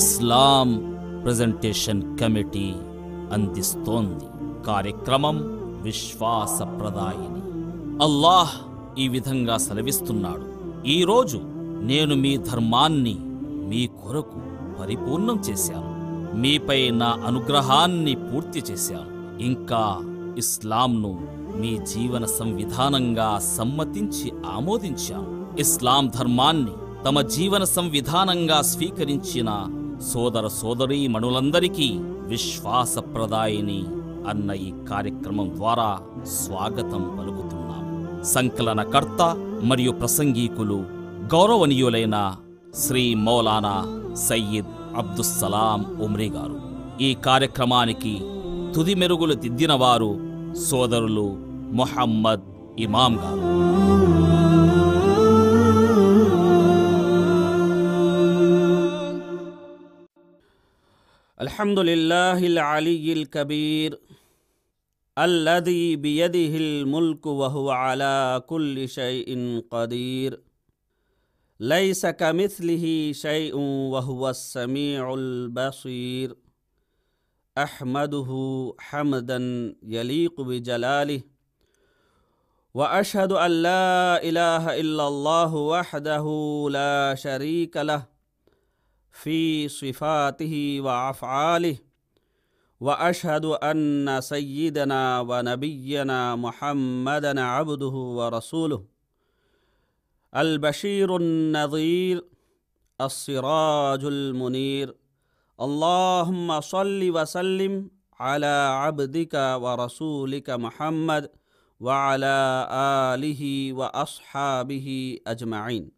ఇస్లాం presentation committee అందిస్తోంది కార్యక్రమం విశ్వాసప్రదాయిని అల్లాహ్ ఈ విధంగా సెలవిస్తున్నాడు ఈరోజు నేను మీ ధర్మాన్ని మీ కొరకు పరిపూర్ణం చేశాను మీపై నా అనుగ్రహాన్ని పూర్తి చేశాను ఇంకా ఇస్లాంను మీ జీవన సంవిధానంగా సమ్మతించి ఆమోదించాను ఇస్లాం ధర్మాన్ని తమ జీవన సంవిధానంగా స్వీకరించిన సోదర సోదరీ మణులందరికీ విశ్వాసప్రదాయిని అన్న ఈ కార్యక్రమం ద్వారా స్వాగతం పలుకుతున్నాం సంకలనకర్త మరియు ప్రసంగీకులు గౌరవనీయులైన శ్రీ మౌలానా సయ్యద్ అబ్దుస్సలాం ఉమ్రీ గారు ఈ కార్యక్రమానికి తుది మెరుగులు దిద్దినవారు సోదరులు మొహమ్మద్ ఇమాం గారు الحمد للہ العلی الكبیر الذي بيده الملك وهو على كل شيء قدير ليس كمثله شيء وهو السميع البصير أحمده حمدا يليق بجلاله وأشهد أن لا إله إلا الله وحده لا شريك له في صفاته وافعاله واشهد ان سيدنا ونبينا محمدا عبده ورسوله البشير النظير السراج المنير اللهم صل وسلم على عبدك ورسولك محمد وعلى اله واصحابه اجمعين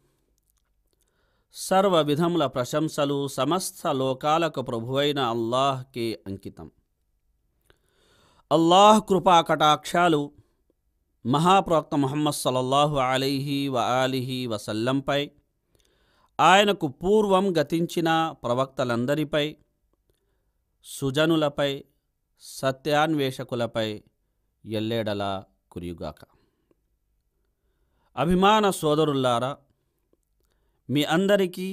సర్వ విధముల ప్రశంసలు సమస్త లోకాలకు ప్రభువైన అల్లాహ్కే అంకితం అల్లాహ్ కృపా కటాక్షాలు మహాప్రవక్త మొహమ్మద్ సలల్లాహు అలీహి వ ఆలిహి వసల్లంపై ఆయనకు పూర్వం గతించిన ప్రవక్తలందరిపై సుజనులపై సత్యాన్వేషకులపై ఎల్లేడలా కురియుగాక అభిమాన సోదరుల్లారా మీ అందరికీ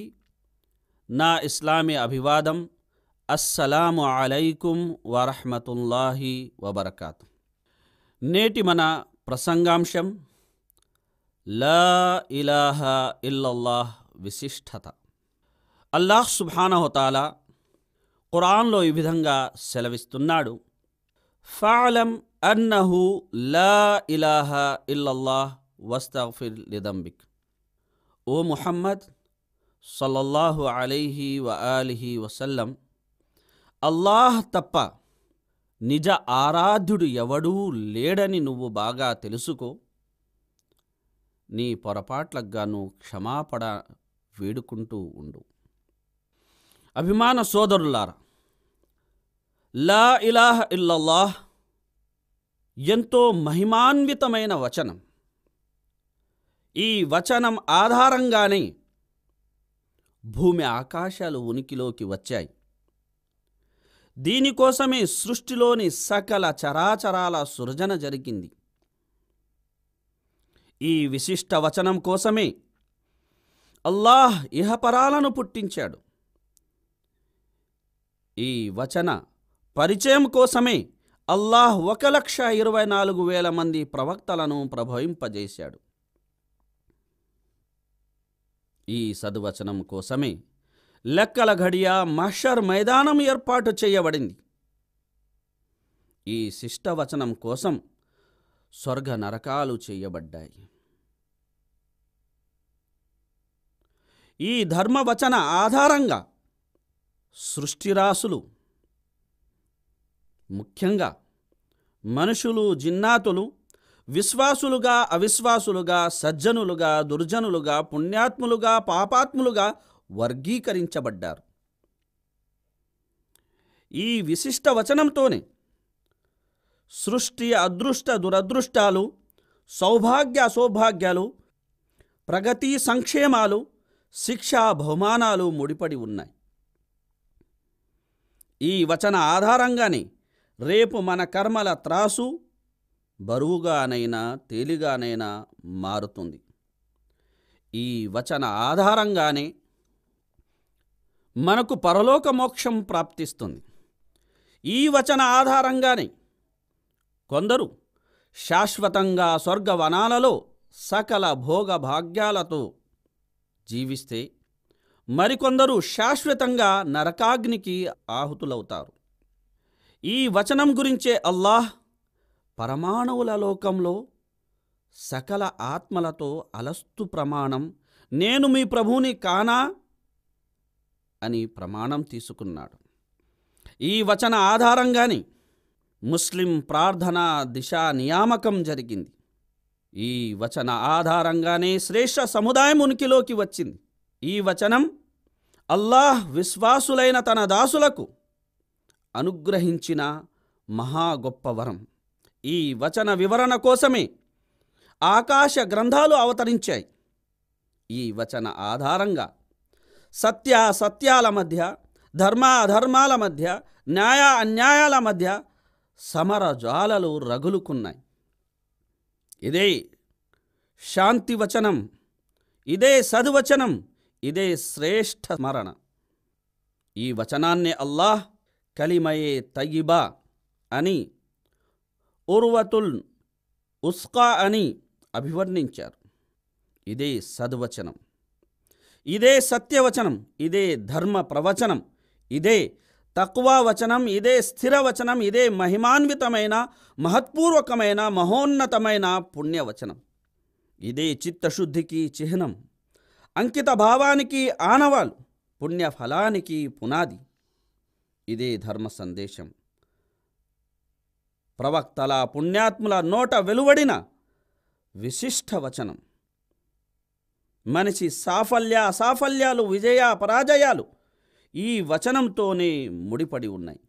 నా ఇస్లామీ అభివాదం అస్సలాము అలైకుం వరహమతుల్లాహి వబర్కాత్ నేటి మన ప్రసంగాంశం లా ఇలాహ ఇల్లల్లాహ్ విశిష్టత అల్లాహ్ సుభానహోతాలా ఖురాన్లో ఈ విధంగా సెలవిస్తున్నాడు ఫాలం అన్నహు లా ఇలాహ ఇల్లల్లాహ్ వస్తఫిర్ లిదంబిక్ ఓ ముహమ్మద్ సల్లల్లాహు అలీహి వ ఆలిహి వసల్లం అల్లాహ్ తప్ప నిజ ఆరాధ్యుడు ఎవడూ లేడని నువ్వు బాగా తెలుసుకో నీ పొరపాట్లకు క్షమాపడ వేడుకుంటూ ఉండు అభిమాన సోదరులారా లా ఇలాహ ఇల్లల్లాహ్ ఎంతో మహిమాన్వితమైన వచనం ఈ వచనం ఆధారంగానే భూమి ఆకాశాలు ఉనికిలోకి వచ్చాయి దీనికోసమే సృష్టిలోని సకల చరాచరాల సృజన జరిగింది ఈ విశిష్ట వచనం కోసమే అల్లాహ్ ఇహపరాలను పుట్టించాడు ఈ వచన పరిచయం కోసమే అల్లాహ్ ఒక లక్ష ఇరవై నాలుగు వేల మంది ప్రవక్తలను ప్రభవింపజేశాడు ఈ సద్వచనం కోసమే లెక్కల ఘడియ మహర్ మైదానం ఏర్పాటు చేయబడింది ఈ శిష్టవచనం కోసం స్వర్గ నరకాలు చేయబడ్డాయి ఈ ధర్మవచన ఆధారంగా సృష్టిరాశులు ముఖ్యంగా మనుషులు జిన్నాతులు విశ్వాసులుగా అవిశ్వాసులుగా సజ్జనులుగా దుర్జనులుగా పుణ్యాత్ములుగా పాపాత్ములుగా వర్గీకరించబడ్డారు ఈ విశిష్ట వచనంతోనే సృష్టి అదృష్ట దురదృష్టాలు సౌభాగ్య అసౌభాగ్యాలు ప్రగతి సంక్షేమాలు శిక్షా బహుమానాలు ముడిపడి ఉన్నాయి ఈ వచన ఆధారంగానే రేపు మన కర్మల త్రాసు బరువుగానైనా తేలిగానైనా మారుతుంది ఈ వచన ఆధారంగానే మనకు పరలోక మోక్షం ప్రాప్తిస్తుంది ఈ వచన ఆధారంగానే కొందరు శాశ్వతంగా స్వర్గవనాలలో సకల భోగ భాగ్యాలతో జీవిస్తే మరికొందరు శాశ్వతంగా నరకాగ్నికి ఆహుతులవుతారు ఈ వచనం గురించే అల్లాహ్ పరమాణువుల లోకంలో సకల ఆత్మలతో అలస్తు ప్రమాణం నేను మీ ప్రభుని కానా అని ప్రమాణం తీసుకున్నాడు ఈ వచన ఆధారంగానే ముస్లిం ప్రార్థనా దిశా నియామకం జరిగింది ఈ వచన ఆధారంగానే శ్రేష్ఠ సముదాయం ఉనికిలోకి వచ్చింది ఈ వచనం అల్లాహ్ విశ్వాసులైన తన దాసులకు అనుగ్రహించిన మహా గొప్ప వరం ఈ వచన వివరణ కోసమే ఆకాశ గ్రంథాలు అవతరించాయి ఈ వచన ఆధారంగా సత్య సత్యాల మధ్య ధర్మ అధర్మాల మధ్య న్యాయ అన్యాయాల మధ్య సమర జ్వాలలు రగులుకున్నాయి ఇదే శాంతి వచనం ఇదే సద్వచనం ఇదే శ్రేష్ఠ స్మరణ ఈ వచనాన్ని అల్లాహ్ కలిమయే తయ్యిబా అని ఉర్వతుల్ ఉస్కా అని అభివర్ణించారు ఇదే సద్వచనం ఇదే సత్యవచనం ఇదే ధర్మ ప్రవచనం ఇదే తక్కువ వచనం ఇదే స్థిర వచనం ఇదే మహిమాన్వితమైన మహత్పూర్వకమైన మహోన్నతమైన పుణ్యవచనం ఇదే చిత్తశుద్ధికి చిహ్నం అంకిత భావానికి ఆనవాలు పుణ్యఫలానికి పునాది ఇదే ధర్మ సందేశం ప్రవక్తల పుణ్యాత్ముల నోట వెలువడిన విశిష్ట వచనం మనిషి సాఫల్య అసాఫల్యాలు విజయ పరాజయాలు ఈ వచనంతోనే ముడిపడి ఉన్నాయి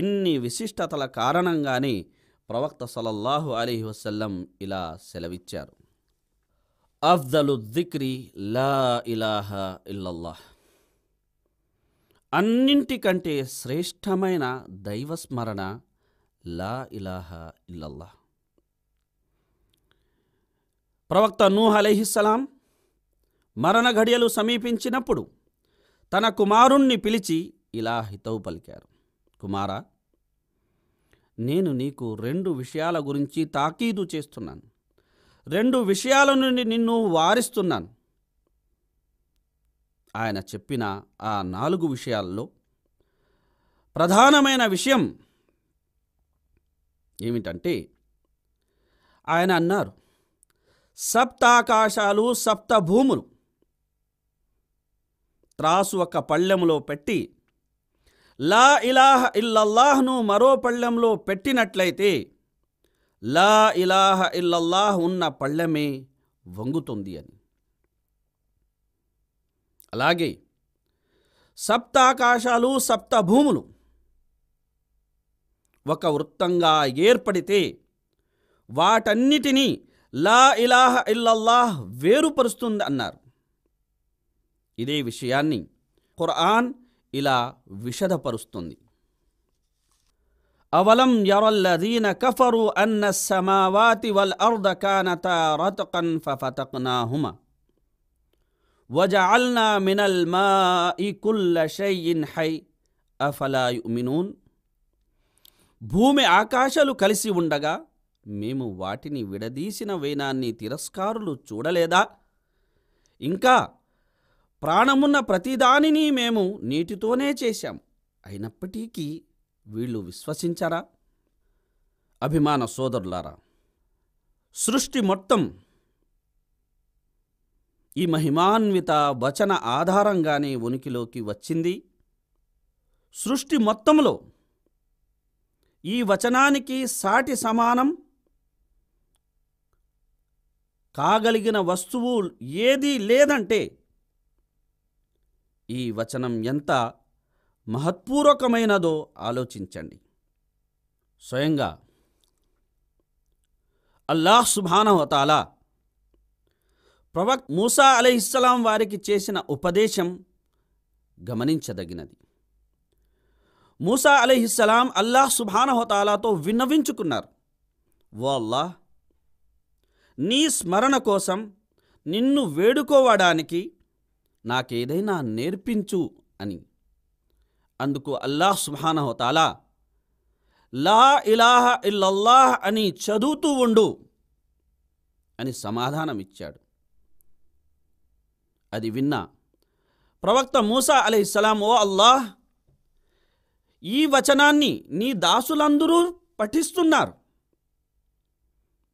ఇన్ని విశిష్టతల కారణంగానే ప్రవక్త సలల్లాహు అలీ వసల్లం ఇలా సెలవిచ్చారు అఫ్దలు దిక్రి లా ఇలాహ ఇల్లల్లాహ్ అన్నింటికంటే శ్రేష్టమైన దైవస్మరణ లా ఇలాహ ఇల్లల్లా ప్రవక్త నూహ్ అలైహిస్సలాం మరణ ఘడియలు సమీపించినప్పుడు తన కుమారుణ్ణి పిలిచి ఇలా హితవు పలికారు కుమారా నేను నీకు రెండు విషయాల గురించి తాకీదు చేస్తున్నాను రెండు విషయాల నుండి నిన్ను వారిస్తున్నాను ఆయన చెప్పిన ఆ నాలుగు విషయాల్లో ప్రధానమైన విషయం ఏమిటంటే ఆయన అన్నారు సప్తాకాశాలు సప్త భూములు త్రాసు ఒక పళ్ళెంలో పెట్టి లా ఇలాహ ఇల్లల్లాహ్ను మరో పళ్ళెంలో పెట్టినట్లయితే లా ఇలాహ ఇల్లల్లాహ్ ఉన్న పళ్ళెమే వంగుతుంది అని అలాగే సప్తాకాశాలు సప్త భూములు ఒక వృత్తంగా ఏర్పడితే వాటన్నిటినీ లా ఇలాహ ఇల్లల్లాహ్ వేరుపరుస్తుంది అన్నారు ఇదే విషయాన్ని ఖురాన్ ఇలా విషదపరుస్తుంది అవలం యరల్లదీన కఫరు అన్న సమావాతి వల్ అర్ద కానత రతకన్ ఫఫతక్నాహుమ వజఅల్నా మినల్ మా కుల్ల ఇన్ హై అఫలా యుమినూన్ భూమి ఆకాశాలు కలిసి ఉండగా మేము వాటిని విడదీసిన వేనాన్ని తిరస్కారులు చూడలేదా ఇంకా ప్రాణమున్న ప్రతిదానిని మేము నీటితోనే చేశాం అయినప్పటికీ వీళ్ళు విశ్వసించరా అభిమాన సోదరులారా సృష్టి మొత్తం ఈ మహిమాన్విత వచన ఆధారంగానే ఉనికిలోకి వచ్చింది సృష్టి మొత్తంలో ఈ వచనానికి సాటి సమానం కాగలిగిన వస్తువు ఏదీ లేదంటే ఈ వచనం ఎంత మహత్పూర్వకమైనదో ఆలోచించండి స్వయంగా అల్లాహ్ సుభానవతాలా ప్రవక్ మూసా అలహిస్సలాం వారికి చేసిన ఉపదేశం గమనించదగినది మూసా అలహిస్సలాం అల్లాహ్ సుభానహోతాలాతో విన్నవించుకున్నారు ఓ అల్లాహ్ నీ స్మరణ కోసం నిన్ను వేడుకోవడానికి నాకేదైనా నేర్పించు అని అందుకు అల్లాహ్ సుభానహోతాలా లా ఇలాహ ఇల్లల్లాహ్ అని చదువుతూ ఉండు అని సమాధానమిచ్చాడు అది విన్నా ప్రవక్త మూసా అలైహిస్సలాం ఓ అల్లాహ్ ఈ వచనాన్ని నీ దాసులందరూ పఠిస్తున్నారు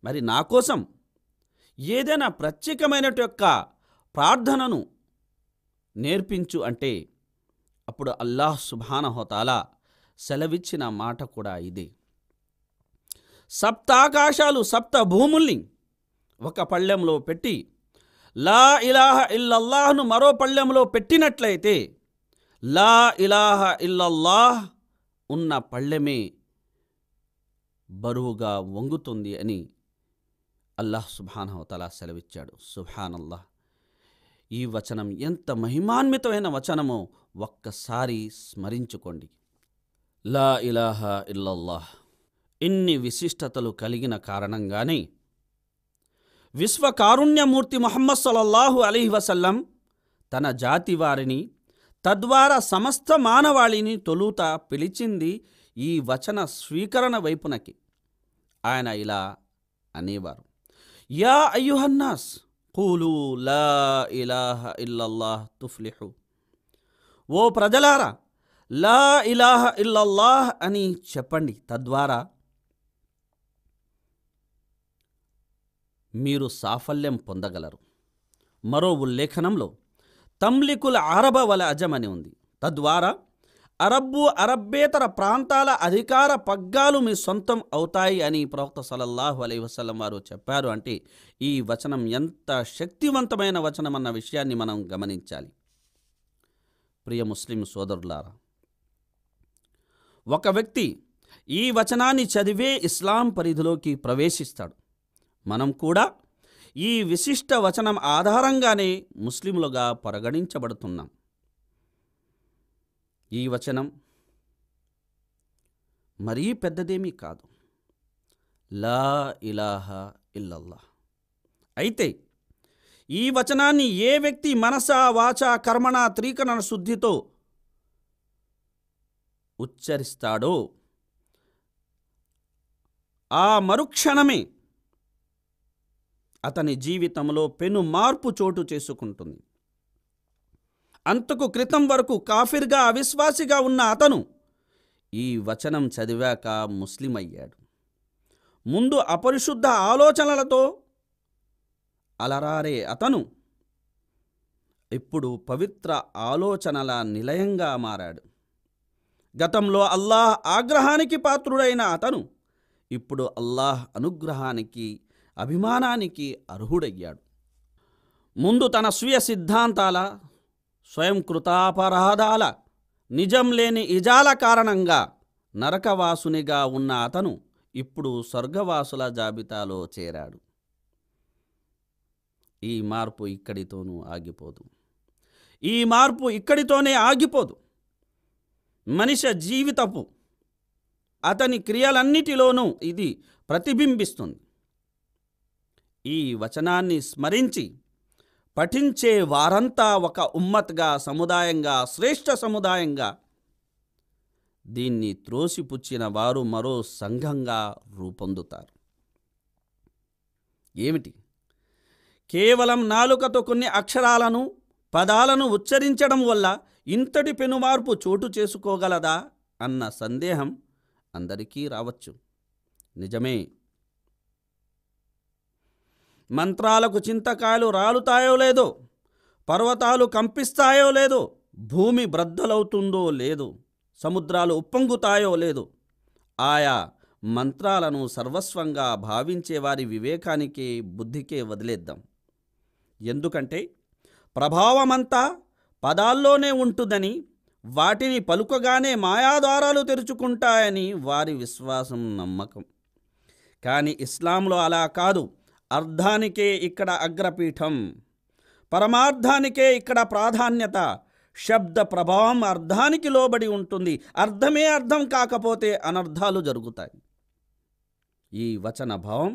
మరి నా కోసం ఏదైనా ప్రత్యేకమైన యొక్క ప్రార్థనను నేర్పించు అంటే అప్పుడు అల్లాహ్ సుభానహోతాలా సెలవిచ్చిన మాట కూడా ఇదే సప్తాకాశాలు సప్త భూముల్ని ఒక పళ్ళెంలో పెట్టి లా ఇలాహ ఇల్లల్లాహ్ను మరో పళ్ళెంలో పెట్టినట్లయితే లా ఇలాహ ఇల్లల్లాహ్ ఉన్న పళ్ళెమే బరువుగా వంగుతుంది అని అల్లాహ్ సుబానహతలా సెలవిచ్చాడు సుభానల్లాహ్ ఈ వచనం ఎంత మహిమాన్వితమైన వచనమో ఒక్కసారి స్మరించుకోండి లా ఇలాహ ఇల్లల్లాహ్ ఇన్ని విశిష్టతలు కలిగిన కారణంగానే విశ్వకారుణ్యమూర్తి మొహమ్మద్ సలల్లాహు అలీ వసల్లం తన జాతి వారిని తద్వారా సమస్త మానవాళిని తొలుత పిలిచింది ఈ వచన స్వీకరణ వైపునకి ఆయన ఇలా అనేవారు యా అయ్యుహన్నాస్ కూలు లా ఇలాహ ఇల్లల్లాహ్ తుఫ్లిహు ఓ ప్రజలారా లా ఇలాహ ఇల్లల్లాహ్ అని చెప్పండి తద్వారా మీరు సాఫల్యం పొందగలరు మరో ఉల్లేఖనంలో తమ్లికుల అరబ వల అజం అని ఉంది తద్వారా అరబ్బు అరబ్బేతర ప్రాంతాల అధికార పగ్గాలు మీ సొంతం అవుతాయి అని ప్రవక్త సలల్లాహు అలై వసలం వారు చెప్పారు అంటే ఈ వచనం ఎంత శక్తివంతమైన వచనం అన్న విషయాన్ని మనం గమనించాలి ప్రియ ముస్లిం సోదరులారా ఒక వ్యక్తి ఈ వచనాన్ని చదివే ఇస్లాం పరిధిలోకి ప్రవేశిస్తాడు మనం కూడా ఈ విశిష్ట వచనం ఆధారంగానే ముస్లింలుగా పరిగణించబడుతున్నాం ఈ వచనం మరీ పెద్దదేమీ కాదు లా ఇలాహ ఇల్లల్లా అయితే ఈ వచనాన్ని ఏ వ్యక్తి మనస వాచ కర్మణ త్రీకరణ శుద్ధితో ఉచ్చరిస్తాడో ఆ మరుక్షణమే అతని జీవితంలో పెను మార్పు చోటు చేసుకుంటుంది అంతకు క్రితం వరకు కాఫిర్గా అవిశ్వాసిగా ఉన్న అతను ఈ వచనం చదివాక ముస్లిం అయ్యాడు ముందు అపరిశుద్ధ ఆలోచనలతో అలరారే అతను ఇప్పుడు పవిత్ర ఆలోచనల నిలయంగా మారాడు గతంలో అల్లాహ్ ఆగ్రహానికి పాత్రుడైన అతను ఇప్పుడు అల్లాహ్ అనుగ్రహానికి అభిమానానికి అర్హుడయ్యాడు ముందు తన స్వీయ సిద్ధాంతాల స్వయం కృతాపరాధాల నిజం లేని ఇజాల కారణంగా నరకవాసునిగా ఉన్న అతను ఇప్పుడు స్వర్గవాసుల జాబితాలో చేరాడు ఈ మార్పు ఇక్కడితోనూ ఆగిపోదు ఈ మార్పు ఇక్కడితోనే ఆగిపోదు మనిషి జీవితపు అతని క్రియలన్నిటిలోనూ ఇది ప్రతిబింబిస్తుంది ఈ వచనాన్ని స్మరించి పఠించే వారంతా ఒక ఉమ్మత్గా సముదాయంగా శ్రేష్ఠ సముదాయంగా దీన్ని త్రోసిపుచ్చిన వారు మరో సంఘంగా రూపొందుతారు ఏమిటి కేవలం నాలుకతో కొన్ని అక్షరాలను పదాలను ఉచ్చరించడం వల్ల ఇంతటి పెనుమార్పు చోటు చేసుకోగలదా అన్న సందేహం అందరికీ రావచ్చు నిజమే మంత్రాలకు చింతకాయలు రాలుతాయో లేదో పర్వతాలు కంపిస్తాయో లేదో భూమి బ్రద్దలవుతుందో లేదు సముద్రాలు ఉప్పొంగుతాయో లేదు ఆయా మంత్రాలను సర్వస్వంగా భావించే వారి వివేకానికి బుద్ధికే వదిలేద్దాం ఎందుకంటే ప్రభావమంతా పదాల్లోనే ఉంటుందని వాటిని పలుకగానే మాయాద్వారాలు తెరుచుకుంటాయని వారి విశ్వాసం నమ్మకం కానీ ఇస్లాంలో అలా కాదు అర్ధానికే ఇక్కడ అగ్రపీఠం పరమార్థానికే ఇక్కడ ప్రాధాన్యత శబ్ద ప్రభావం అర్థానికి లోబడి ఉంటుంది అర్థమే అర్థం కాకపోతే అనర్థాలు జరుగుతాయి ఈ వచన భావం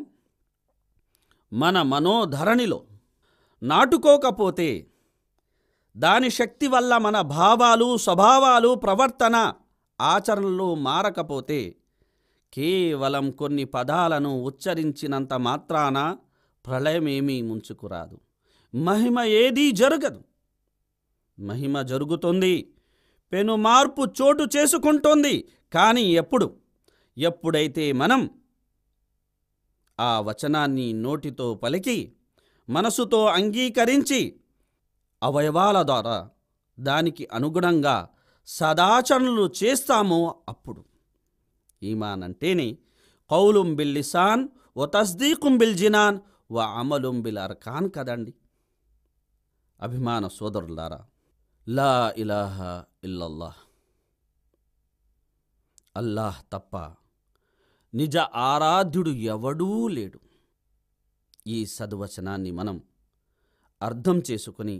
మన మనోధరణిలో నాటుకోకపోతే దాని శక్తి వల్ల మన భావాలు స్వభావాలు ప్రవర్తన ఆచరణలు మారకపోతే కేవలం కొన్ని పదాలను ఉచ్చరించినంత మాత్రాన ప్రళయమేమీ ముంచుకురాదు మహిమ ఏదీ జరగదు మహిమ జరుగుతుంది పెను మార్పు చోటు చేసుకుంటోంది కానీ ఎప్పుడు ఎప్పుడైతే మనం ఆ వచనాన్ని నోటితో పలికి మనసుతో అంగీకరించి అవయవాల ద్వారా దానికి అనుగుణంగా సదాచరణలు చేస్తామో అప్పుడు ఈమానంటేనే కౌలుం బిల్లిసాన్ ఓ తస్దీకుం బిల్జినాన్ జినాన్ వా అమలుం అర్కాన్ కదండి అభిమాన సోదరులారా లా ఇలాహ ఇల్లల్లాహ్ అల్లాహ్ తప్ప నిజ ఆరాధ్యుడు ఎవడూ లేడు ఈ సద్వచనాన్ని మనం అర్థం చేసుకుని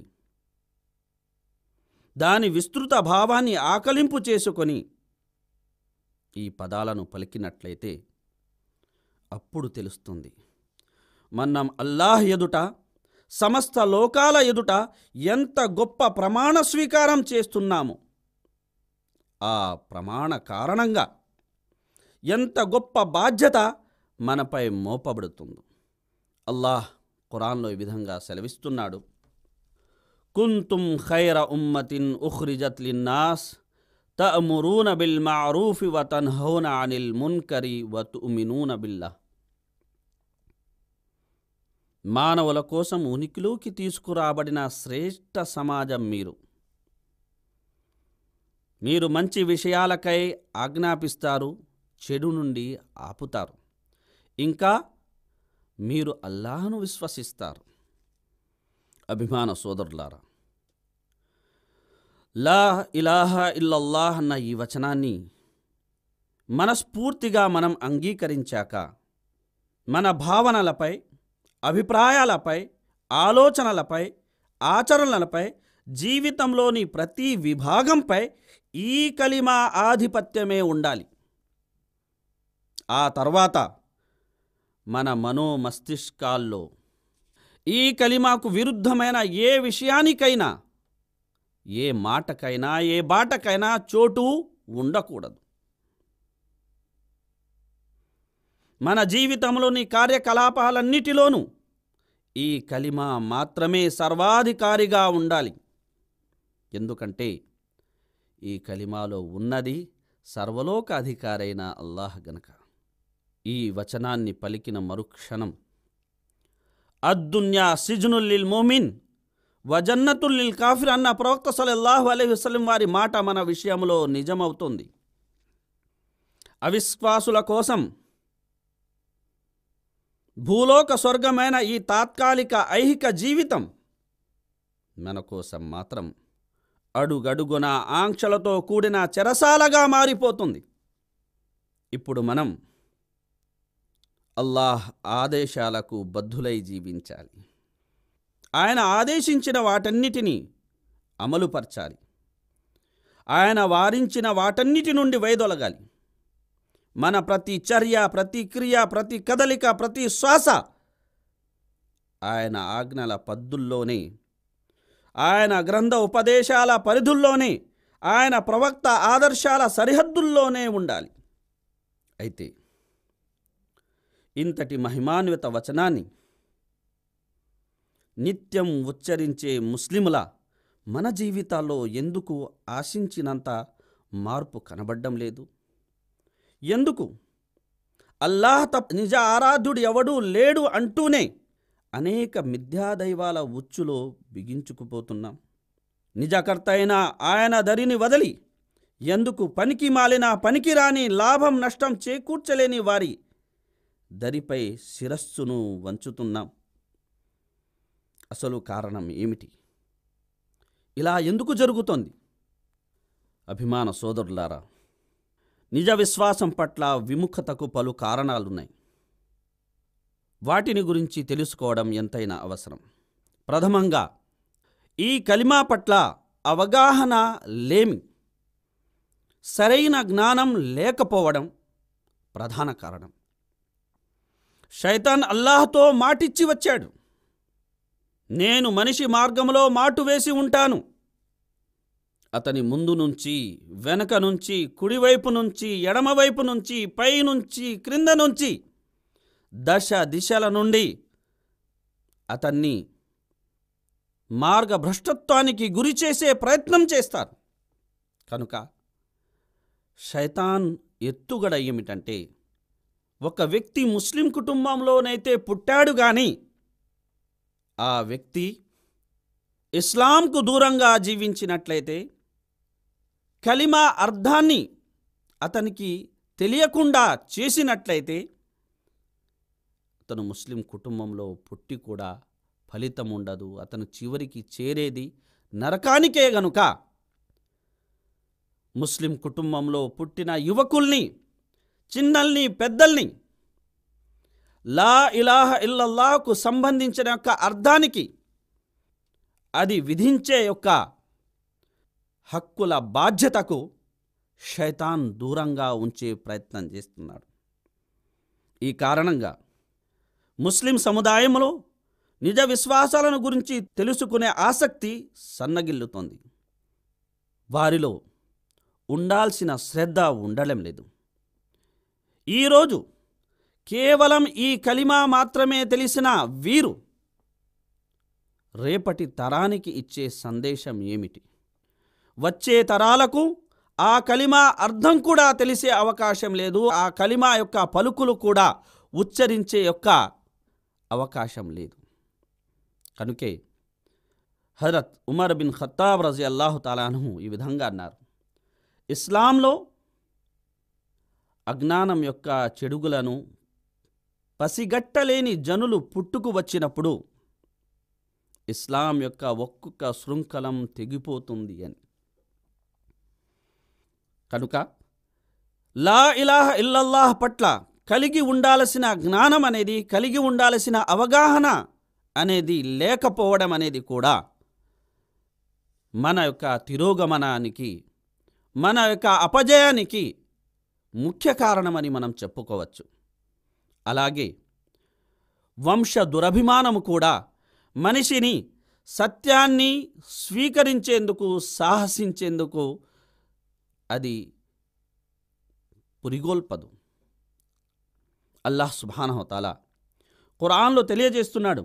దాని విస్తృత భావాన్ని ఆకలింపు చేసుకొని ఈ పదాలను పలికినట్లయితే అప్పుడు తెలుస్తుంది మనం అల్లాహ్ ఎదుట సమస్త లోకాల ఎదుట ఎంత గొప్ప ప్రమాణ స్వీకారం చేస్తున్నాము ఆ ప్రమాణ కారణంగా ఎంత గొప్ప బాధ్యత మనపై మోపబడుతుంది అల్లాహ్ ఖురాన్లో ఈ విధంగా సెలవిస్తున్నాడు కుంతుం ఖైర ఉమ్మతిన్ ఉహ్రిజత్ లిన్నాస్ తమరూన బిల్ మారూఫి హౌన అనిల్ మున్కరి మినూన బిల్లా మానవుల కోసం ఉనికిలోకి తీసుకురాబడిన శ్రేష్ఠ సమాజం మీరు మీరు మంచి విషయాలకై ఆజ్ఞాపిస్తారు చెడు నుండి ఆపుతారు ఇంకా మీరు అల్లాహను విశ్వసిస్తారు అభిమాన సోదరులారా లా ఇలాహ ఇల్లల్లాహ్ అన్న ఈ వచనాన్ని మనస్ఫూర్తిగా మనం అంగీకరించాక మన భావనలపై అభిప్రాయాలపై ఆలోచనలపై ఆచరణలపై జీవితంలోని ప్రతి విభాగంపై ఈ కలిమా ఆధిపత్యమే ఉండాలి ఆ తర్వాత మన మనోమస్తిష్కాల్లో ఈ కలిమాకు విరుద్ధమైన ఏ విషయానికైనా ఏ మాటకైనా ఏ బాటకైనా చోటు ఉండకూడదు మన జీవితంలోని కార్యకలాపాలన్నిటిలోనూ ఈ కలిమా మాత్రమే సర్వాధికారిగా ఉండాలి ఎందుకంటే ఈ కలిమాలో ఉన్నది సర్వలోక అధికారైన అల్లాహ్ గనక ఈ వచనాన్ని పలికిన మరుక్షణం అద్దున్యా సిజునుల్లిల్ మోమిన్ వజన్నతుల్లిల్ కాఫిర్ అన్న ప్రవక్త సలల్లాహు అలీ వసలం వారి మాట మన విషయంలో నిజమవుతుంది అవిశ్వాసుల కోసం భూలోక స్వర్గమైన ఈ తాత్కాలిక ఐహిక జీవితం మన కోసం మాత్రం అడుగడుగున ఆంక్షలతో కూడిన చెరసాలగా మారిపోతుంది ఇప్పుడు మనం అల్లాహ్ ఆదేశాలకు బద్ధులై జీవించాలి ఆయన ఆదేశించిన వాటన్నిటినీ అమలుపరచాలి ఆయన వారించిన వాటన్నిటి నుండి వైదొలగాలి మన ప్రతి చర్య ప్రతి క్రియ ప్రతి కదలిక ప్రతి శ్వాస ఆయన ఆజ్ఞల పద్దుల్లోనే ఆయన గ్రంథ ఉపదేశాల పరిధుల్లోనే ఆయన ప్రవక్త ఆదర్శాల సరిహద్దుల్లోనే ఉండాలి అయితే ఇంతటి మహిమాన్విత వచనాన్ని నిత్యం ఉచ్చరించే ముస్లిముల మన జీవితాల్లో ఎందుకు ఆశించినంత మార్పు కనబడ్డం లేదు ఎందుకు అల్లాహ్ తప్ప నిజ ఆరాధ్యుడు ఎవడూ లేడు అంటూనే అనేక మిథ్యాదైవాల ఉచ్చులో బిగించుకుపోతున్నాం నిజకర్త అయిన ఆయన దరిని వదలి ఎందుకు పనికి మాలిన పనికిరాని లాభం నష్టం చేకూర్చలేని వారి దరిపై శిరస్సును వంచుతున్నాం అసలు కారణం ఏమిటి ఇలా ఎందుకు జరుగుతోంది అభిమాన సోదరులారా నిజ విశ్వాసం పట్ల విముఖతకు పలు కారణాలున్నాయి వాటిని గురించి తెలుసుకోవడం ఎంతైనా అవసరం ప్రథమంగా ఈ కలిమా పట్ల అవగాహన లేమి సరైన జ్ఞానం లేకపోవడం ప్రధాన కారణం శైతాన్ అల్లాహ్తో మాటిచ్చి వచ్చాడు నేను మనిషి మార్గంలో మాటు వేసి ఉంటాను అతని ముందు నుంచి వెనక నుంచి కుడివైపు నుంచి ఎడమవైపు నుంచి పైనుంచి క్రింద నుంచి దశ దిశల నుండి అతన్ని మార్గభ్రష్టత్వానికి గురి చేసే ప్రయత్నం చేస్తారు కనుక శైతాన్ ఎత్తుగడ ఏమిటంటే ఒక వ్యక్తి ముస్లిం కుటుంబంలోనైతే పుట్టాడు గాని ఆ వ్యక్తి ఇస్లాంకు దూరంగా జీవించినట్లయితే కలిమా అర్థాన్ని అతనికి తెలియకుండా చేసినట్లయితే అతను ముస్లిం కుటుంబంలో పుట్టి కూడా ఫలితం ఉండదు అతను చివరికి చేరేది నరకానికే గనుక ముస్లిం కుటుంబంలో పుట్టిన యువకుల్ని చిన్నల్ని పెద్దల్ని లా ఇలాహ ఇల్లల్లాహకు సంబంధించిన యొక్క అర్థానికి అది విధించే యొక్క హక్కుల బాధ్యతకు శైతాన్ దూరంగా ఉంచే ప్రయత్నం చేస్తున్నాడు ఈ కారణంగా ముస్లిం సముదాయంలో నిజ విశ్వాసాలను గురించి తెలుసుకునే ఆసక్తి సన్నగిల్లుతోంది వారిలో ఉండాల్సిన శ్రద్ధ ఉండడం లేదు ఈరోజు కేవలం ఈ కలిమా మాత్రమే తెలిసిన వీరు రేపటి తరానికి ఇచ్చే సందేశం ఏమిటి వచ్చే తరాలకు ఆ కలిమా అర్థం కూడా తెలిసే అవకాశం లేదు ఆ కలిమా యొక్క పలుకులు కూడా ఉచ్చరించే యొక్క అవకాశం లేదు కనుకే హజరత్ ఉమర్ బిన్ ఖత్తాబ్ రజీ అల్లాహు తాలాను ఈ విధంగా అన్నారు ఇస్లాంలో అజ్ఞానం యొక్క చెడుగులను పసిగట్టలేని జనులు పుట్టుకు వచ్చినప్పుడు ఇస్లాం యొక్క ఒక్కొక్క శృంఖలం తెగిపోతుంది అని కనుక లా ఇలాహ ఇల్లల్లాహ్ పట్ల కలిగి ఉండాల్సిన జ్ఞానం అనేది కలిగి ఉండాల్సిన అవగాహన అనేది లేకపోవడం అనేది కూడా మన యొక్క తిరోగమనానికి మన యొక్క అపజయానికి ముఖ్య కారణమని మనం చెప్పుకోవచ్చు అలాగే వంశ దురభిమానము కూడా మనిషిని సత్యాన్ని స్వీకరించేందుకు సాహసించేందుకు అది పురిగోల్పదు అల్లాహ్ సుబానహతాలా ఖురాన్లో తెలియజేస్తున్నాడు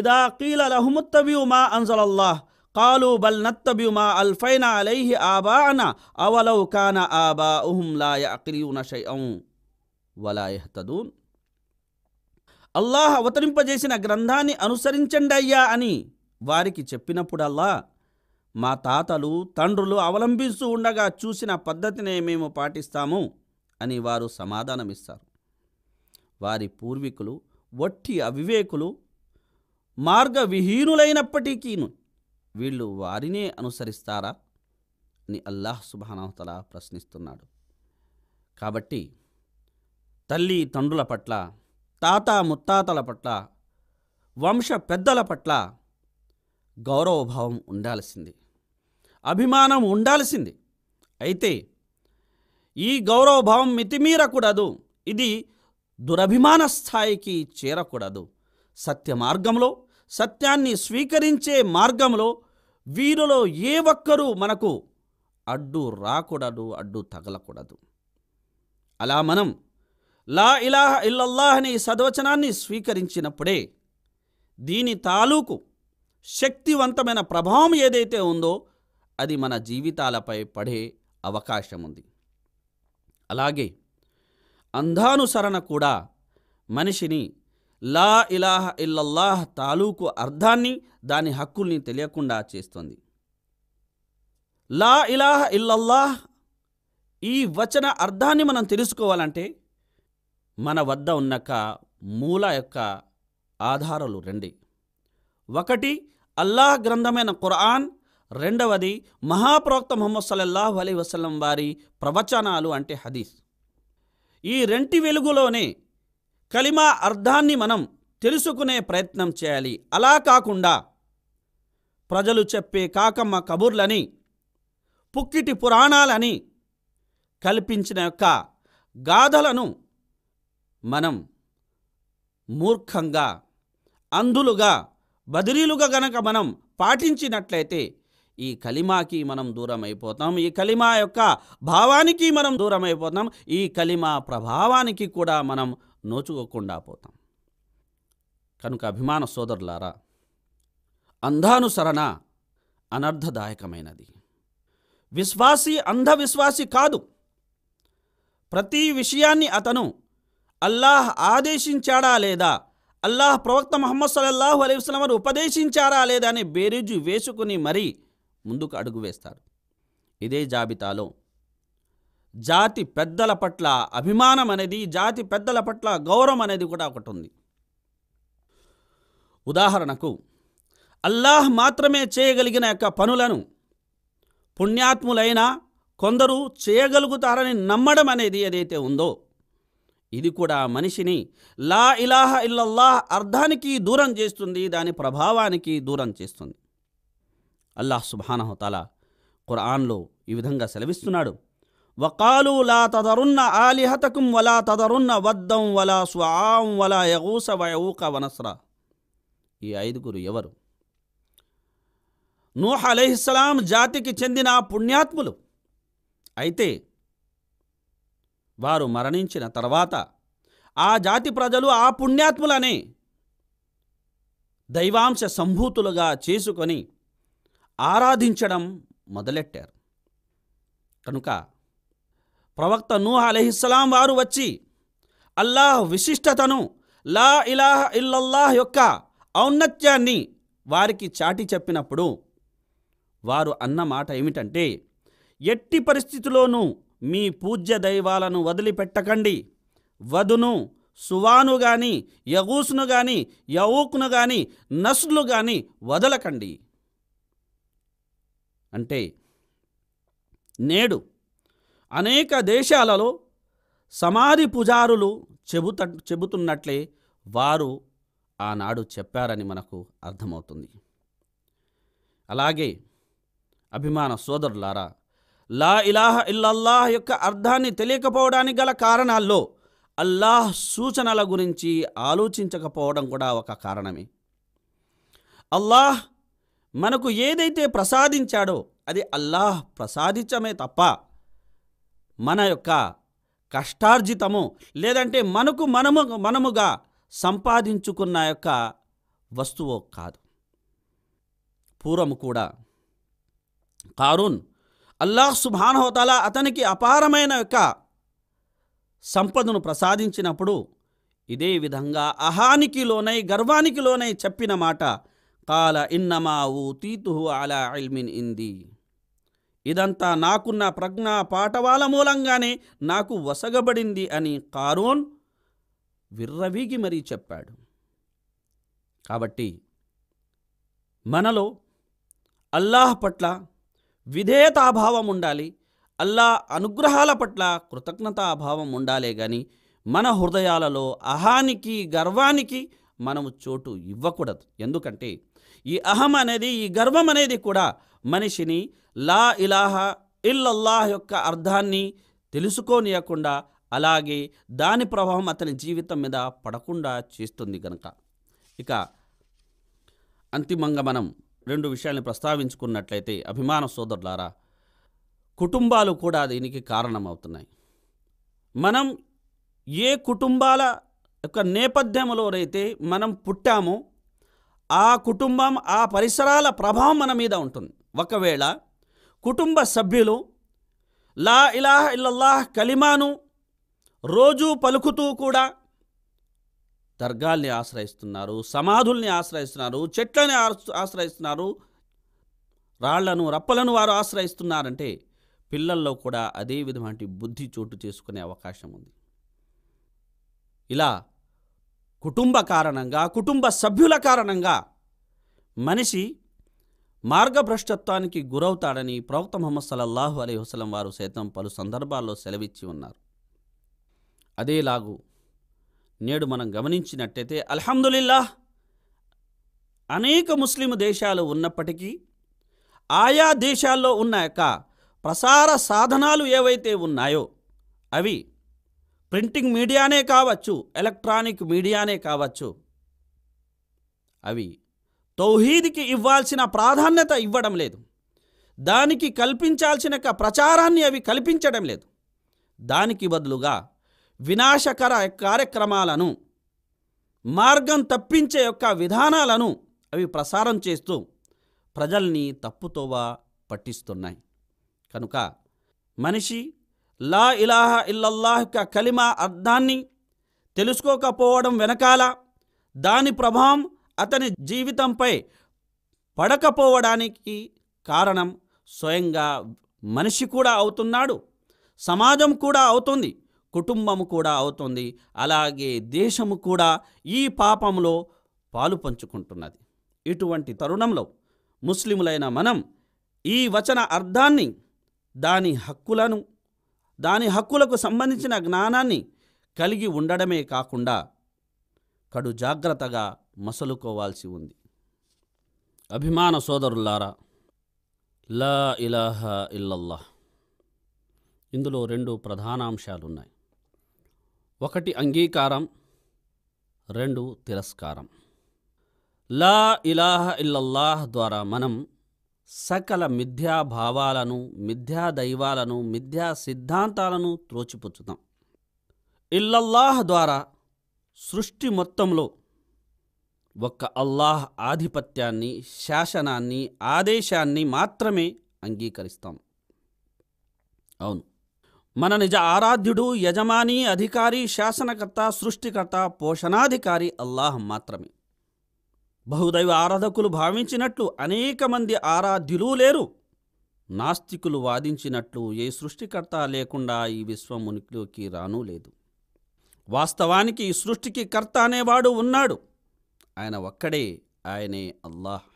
ఇదా కీల లహుముత్తబియు మా అన్సలల్లాహ్ కాలు బల్ నత్తబియు మా అల్ఫైనా అలైహి ఆబాన అవలౌ కాన ఆబా ఉహుం లా యక్రియున షైఅం వలా యహ్తదూన్ అల్లాహ్ అవతరింపజేసిన గ్రంథాన్ని అనుసరించండి అయ్యా అని వారికి చెప్పినప్పుడల్లా మా తాతలు తండ్రులు అవలంబిస్తూ ఉండగా చూసిన పద్ధతినే మేము పాటిస్తాము అని వారు సమాధానమిస్తారు వారి పూర్వీకులు వట్టి అవివేకులు మార్గవిహీనులైనప్పటికీను వీళ్ళు వారినే అనుసరిస్తారా అని అల్లాహ్ సుబానవతల ప్రశ్నిస్తున్నాడు కాబట్టి తల్లి తండ్రుల పట్ల తాత ముత్తాతల పట్ల వంశ పెద్దల పట్ల గౌరవభావం ఉండాల్సింది అభిమానం ఉండాల్సింది అయితే ఈ గౌరవభావం మితిమీరకూడదు ఇది దురభిమాన స్థాయికి చేరకూడదు సత్య మార్గంలో సత్యాన్ని స్వీకరించే మార్గంలో వీరిలో ఏ ఒక్కరూ మనకు అడ్డు రాకూడదు అడ్డు తగలకూడదు అలా మనం లా ఇలాహ ఇల్లల్లాహ్ అనే సద్వచనాన్ని స్వీకరించినప్పుడే దీని తాలూకు శక్తివంతమైన ప్రభావం ఏదైతే ఉందో అది మన జీవితాలపై పడే అవకాశం ఉంది అలాగే అంధానుసరణ కూడా మనిషిని లా ఇలాహ ఇల్లల్లాహ్ తాలూకు అర్థాన్ని దాని హక్కుల్ని తెలియకుండా చేస్తుంది లా ఇలాహ ఇల్లల్లాహ్ ఈ వచన అర్థాన్ని మనం తెలుసుకోవాలంటే మన వద్ద ఉన్నక మూల యొక్క ఆధారాలు రెండే ఒకటి అల్లాహ్ గ్రంథమైన ఖురాన్ రెండవది మహాప్రవక్త మొహమ్మద్ సల్లల్లాహు అలీ వసలం వారి ప్రవచనాలు అంటే హదీస్ ఈ రెంటి వెలుగులోనే కలిమా అర్థాన్ని మనం తెలుసుకునే ప్రయత్నం చేయాలి అలా కాకుండా ప్రజలు చెప్పే కాకమ్మ కబుర్లని పుక్కిటి పురాణాలని కల్పించిన యొక్క గాథలను మనం మూర్ఖంగా అంధులుగా బదిలీలుగా గనక మనం పాటించినట్లయితే ఈ కలిమాకి మనం దూరం అయిపోతాం ఈ కలిమా యొక్క భావానికి మనం దూరం అయిపోతాం ఈ కలిమా ప్రభావానికి కూడా మనం నోచుకోకుండా పోతాం కనుక అభిమాన సోదరులారా అంధానుసరణ అనర్థదాయకమైనది విశ్వాసి అంధవిశ్వాసి కాదు ప్రతి విషయాన్ని అతను అల్లాహ్ ఆదేశించాడా లేదా అల్లాహ్ ప్రవక్త మహమ్మద్ సల్లల్లాహు అలైహి ఉపదేశించారా లేదా అని బేరీజు వేసుకుని మరీ ముందుకు అడుగు వేస్తారు ఇదే జాబితాలో జాతి పెద్దల పట్ల అభిమానం అనేది జాతి పెద్దల పట్ల గౌరవం అనేది కూడా ఒకటి ఉంది ఉదాహరణకు అల్లాహ్ మాత్రమే చేయగలిగిన యొక్క పనులను పుణ్యాత్ములైన కొందరు చేయగలుగుతారని నమ్మడం అనేది ఏదైతే ఉందో ఇది కూడా మనిషిని లా ఇలాహ ఇల్లల్లాహ్ అర్థానికి దూరం చేస్తుంది దాని ప్రభావానికి దూరం చేస్తుంది అల్లాహ్ సుబానహతాల ఖురాన్లో ఈ విధంగా సెలవిస్తున్నాడు వకాలు లా తదరున్న ఆలిహతకుం వలా తదరున్న వద్దం వలా స్వాం వలా యగూస వయూక వనస్రా ఈ ఐదుగురు ఎవరు నూహ్ అలైహిస్సలాం జాతికి చెందిన పుణ్యాత్ములు అయితే వారు మరణించిన తర్వాత ఆ జాతి ప్రజలు ఆ పుణ్యాత్ములనే దైవాంశ సంభూతులుగా చేసుకొని ఆరాధించడం మొదలెట్టారు కనుక ప్రవక్త నూహ అలహిస్సలాం వారు వచ్చి అల్లాహ్ విశిష్టతను లా ఇలాహ ఇల్లల్లాహ్ యొక్క ఔన్నత్యాన్ని వారికి చాటి చెప్పినప్పుడు వారు అన్న మాట ఏమిటంటే ఎట్టి పరిస్థితిలోనూ మీ పూజ్య దైవాలను వదిలిపెట్టకండి వధును సువాను గాని యగూసును గాని యవూక్ను గాని నస్లు గాని వదలకండి అంటే నేడు అనేక దేశాలలో సమాధి పుజారులు చెబుత చెబుతున్నట్లే వారు ఆనాడు చెప్పారని మనకు అర్థమవుతుంది అలాగే అభిమాన సోదరులారా లా ఇలాహ ఇల్లల్లాహ్ యొక్క అర్థాన్ని తెలియకపోవడానికి గల కారణాల్లో అల్లాహ్ సూచనల గురించి ఆలోచించకపోవడం కూడా ఒక కారణమే అల్లాహ్ మనకు ఏదైతే ప్రసాదించాడో అది అల్లాహ్ ప్రసాదించమే తప్ప మన యొక్క కష్టార్జితము లేదంటే మనకు మనము మనముగా సంపాదించుకున్న యొక్క వస్తువు కాదు పూర్వము కూడా కారున్ అల్లాహ్ సుభానహోతలా అతనికి అపారమైన యొక్క సంపదను ప్రసాదించినప్పుడు ఇదే విధంగా అహానికి లోనై గర్వానికి లోనై చెప్పిన మాట కాల ఇన్నమా తీతుహు అలా ఇల్మిన్ ఇంది ఇదంతా నాకున్న ప్రజ్ఞా పాఠవాల మూలంగానే నాకు వసగబడింది అని కారోన్ విర్రవీగి మరీ చెప్పాడు కాబట్టి మనలో అల్లాహ్ పట్ల విధేయతాభావం ఉండాలి అల్లా అనుగ్రహాల పట్ల కృతజ్ఞతాభావం ఉండాలే కానీ మన హృదయాలలో అహానికి గర్వానికి మనము చోటు ఇవ్వకూడదు ఎందుకంటే ఈ అహం అనేది ఈ గర్వం అనేది కూడా మనిషిని లా ఇలాహ ఇల్లల్లాహ్ యొక్క అర్థాన్ని తెలుసుకోనియకుండా అలాగే దాని ప్రభావం అతని జీవితం మీద పడకుండా చేస్తుంది కనుక ఇక అంతిమంగా మనం రెండు విషయాల్ని ప్రస్తావించుకున్నట్లయితే అభిమాన సోదరులారా కుటుంబాలు కూడా దీనికి కారణమవుతున్నాయి మనం ఏ కుటుంబాల యొక్క నేపథ్యంలోనైతే మనం పుట్టామో ఆ కుటుంబం ఆ పరిసరాల ప్రభావం మన మీద ఉంటుంది ఒకవేళ కుటుంబ సభ్యులు లా ఇలాహ ఇల్లల్లాహ్ కలిమాను రోజూ పలుకుతూ కూడా దర్గాల్ని ఆశ్రయిస్తున్నారు సమాధుల్ని ఆశ్రయిస్తున్నారు చెట్లని ఆశ్రయిస్తున్నారు రాళ్లను రప్పలను వారు ఆశ్రయిస్తున్నారంటే పిల్లల్లో కూడా అదే విధమంటి బుద్ధి చోటు చేసుకునే అవకాశం ఉంది ఇలా కుటుంబ కారణంగా కుటుంబ సభ్యుల కారణంగా మనిషి మార్గభ్రష్టత్వానికి గురవుతాడని ప్రవక్త మొహమ్మద్ సలల్లాహు అలీ వసలం వారు సైతం పలు సందర్భాల్లో సెలవిచ్చి ఉన్నారు అదేలాగు నేడు మనం గమనించినట్టయితే అల్హమ్దుల్లా అనేక ముస్లిం దేశాలు ఉన్నప్పటికీ ఆయా దేశాల్లో ఉన్న యొక్క ప్రసార సాధనాలు ఏవైతే ఉన్నాయో అవి ప్రింటింగ్ మీడియానే కావచ్చు ఎలక్ట్రానిక్ మీడియానే కావచ్చు అవి తౌహీద్కి ఇవ్వాల్సిన ప్రాధాన్యత ఇవ్వడం లేదు దానికి కల్పించాల్సిన ప్రచారాన్ని అవి కల్పించడం లేదు దానికి బదులుగా వినాశకర కార్యక్రమాలను మార్గం తప్పించే యొక్క విధానాలను అవి ప్రసారం చేస్తూ ప్రజల్ని తప్పుతోవా పట్టిస్తున్నాయి కనుక మనిషి లా ఇలాహ ఇల్లల్లాహ్ కలిమా అర్థాన్ని తెలుసుకోకపోవడం వెనకాల దాని ప్రభావం అతని జీవితంపై పడకపోవడానికి కారణం స్వయంగా మనిషి కూడా అవుతున్నాడు సమాజం కూడా అవుతుంది కుటుంబం కూడా అవుతుంది అలాగే దేశము కూడా ఈ పాపంలో పాలు పంచుకుంటున్నది ఇటువంటి తరుణంలో ముస్లిములైన మనం ఈ వచన అర్థాన్ని దాని హక్కులను దాని హక్కులకు సంబంధించిన జ్ఞానాన్ని కలిగి ఉండడమే కాకుండా కడు జాగ్రత్తగా మసలుకోవాల్సి ఉంది అభిమాన సోదరులారా లా ఇలాహ ఇల్లల్లా ఇందులో రెండు ప్రధానాంశాలున్నాయి ఒకటి అంగీకారం రెండు తిరస్కారం లా ఇలాహ ఇల్లల్లాహ్ ద్వారా మనం సకల మిథ్యాభావాలను మిథ్యాదైవాలను మిథ్యా సిద్ధాంతాలను త్రోచిపుచ్చుతాం ఇల్లల్లాహ్ ద్వారా సృష్టి మొత్తంలో ఒక్క అల్లాహ్ ఆధిపత్యాన్ని శాసనాన్ని ఆదేశాన్ని మాత్రమే అంగీకరిస్తాం అవును మన నిజ ఆరాధ్యుడు యజమాని అధికారి శాసనకర్త సృష్టికర్త పోషణాధికారి అల్లాహ్ మాత్రమే బహుదైవ ఆరాధకులు భావించినట్లు అనేక మంది ఆరాధ్యులు లేరు నాస్తికులు వాదించినట్లు ఏ సృష్టికర్త లేకుండా ఈ విశ్వం ఉనికిలోకి రానూ లేదు వాస్తవానికి ఈ సృష్టికి కర్త అనేవాడు ఉన్నాడు ఆయన ఒక్కడే ఆయనే అల్లాహ్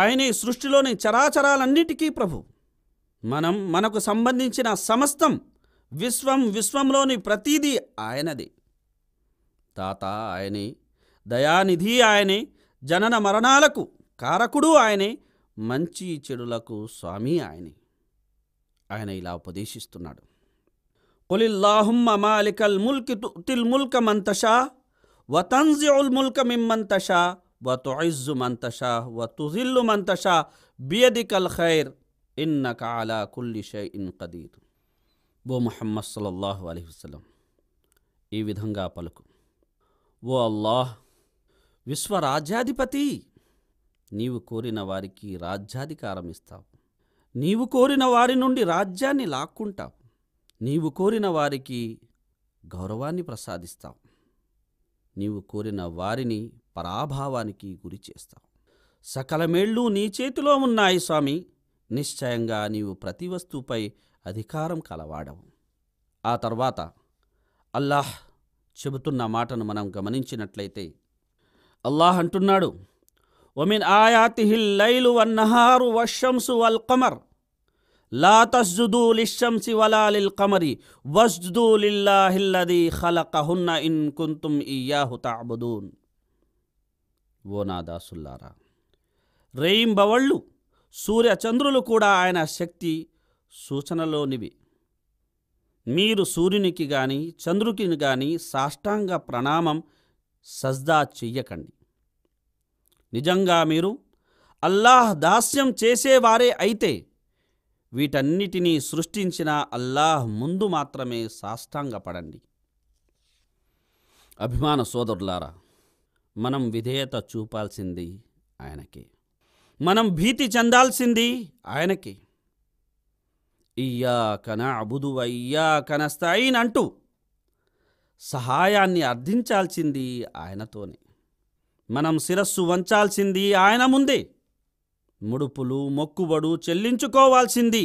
ఆయనే సృష్టిలోని చరాచరాలన్నిటికీ ప్రభు మనం మనకు సంబంధించిన సమస్తం విశ్వం విశ్వంలోని ప్రతీదీ ఆయనదే తాత ఆయనే దయానిధి ఆయనే జనన మరణాలకు కారకుడు ఆయనే మంచి చెడులకు స్వామి ఆయనే ఆయన ఇలా ఉపదేశిస్తున్నాడు కొలిల్లాహుమ్మ మాలికల్ ముల్కి తుతిల్ ముల్క మంతషా వతంజిఉల్ ముల్క మిమ్మంతషా వతుయిజ్జు మంతషా వతుజిల్లు మంతషా బియదికల్ ఖైర్ ఇన్నక అలా కుల్లి ఇన్ కదీర్ ఓ మొహమ్మద్ సల్లల్లాహు అలైహి వసలం ఈ విధంగా పలుకు ఓ అల్లాహ్ విశ్వరాజ్యాధిపతి నీవు కోరిన వారికి రాజ్యాధికారం ఇస్తావు నీవు కోరిన వారి నుండి రాజ్యాన్ని లాక్కుంటావు నీవు కోరిన వారికి గౌరవాన్ని ప్రసాదిస్తావు నీవు కోరిన వారిని పరాభావానికి గురి చేస్తావు సకల నీ చేతిలో ఉన్నాయి స్వామి నిశ్చయంగా నీవు ప్రతి వస్తువుపై అధికారం కలవాడవు ఆ తర్వాత అల్లాహ్ చెబుతున్న మాటను మనం గమనించినట్లయితే అల్లాహ్ అంటున్నాడు ఒమిన్ ఆయాతిహిల్ లైలు వన్నహారు వషంసు వల్ కమర్ లా తస్జుదూ లిషంసి వలా లిల్ కమరి వస్జుదూ లిల్లాహిల్లది ఖలకహున్న ఇన్ కుంతుం ఇయాహు తాబుదూన్ ఓ నా దాసుల్లారా రేయింబవళ్ళు చంద్రులు కూడా ఆయన శక్తి సూచనలోనివి మీరు సూర్యునికి గాని చంద్రుకిని గాని సాష్టాంగ ప్రణామం సజ్దా చెయ్యకండి నిజంగా మీరు అల్లాహ్ దాస్యం చేసేవారే అయితే వీటన్నిటినీ సృష్టించిన అల్లాహ్ ముందు మాత్రమే సాష్టాంగపడండి అభిమాన సోదరులారా మనం విధేయత చూపాల్సింది ఆయనకే మనం భీతి చెందాల్సింది ఆయనకే ఇయ్యా కన అబుదు అయ్యా కనస్తాయిన్ అంటూ సహాయాన్ని అర్థించాల్సింది ఆయనతోనే మనం శిరస్సు వంచాల్సింది ఆయన ముందే ముడుపులు మొక్కుబడు చెల్లించుకోవాల్సింది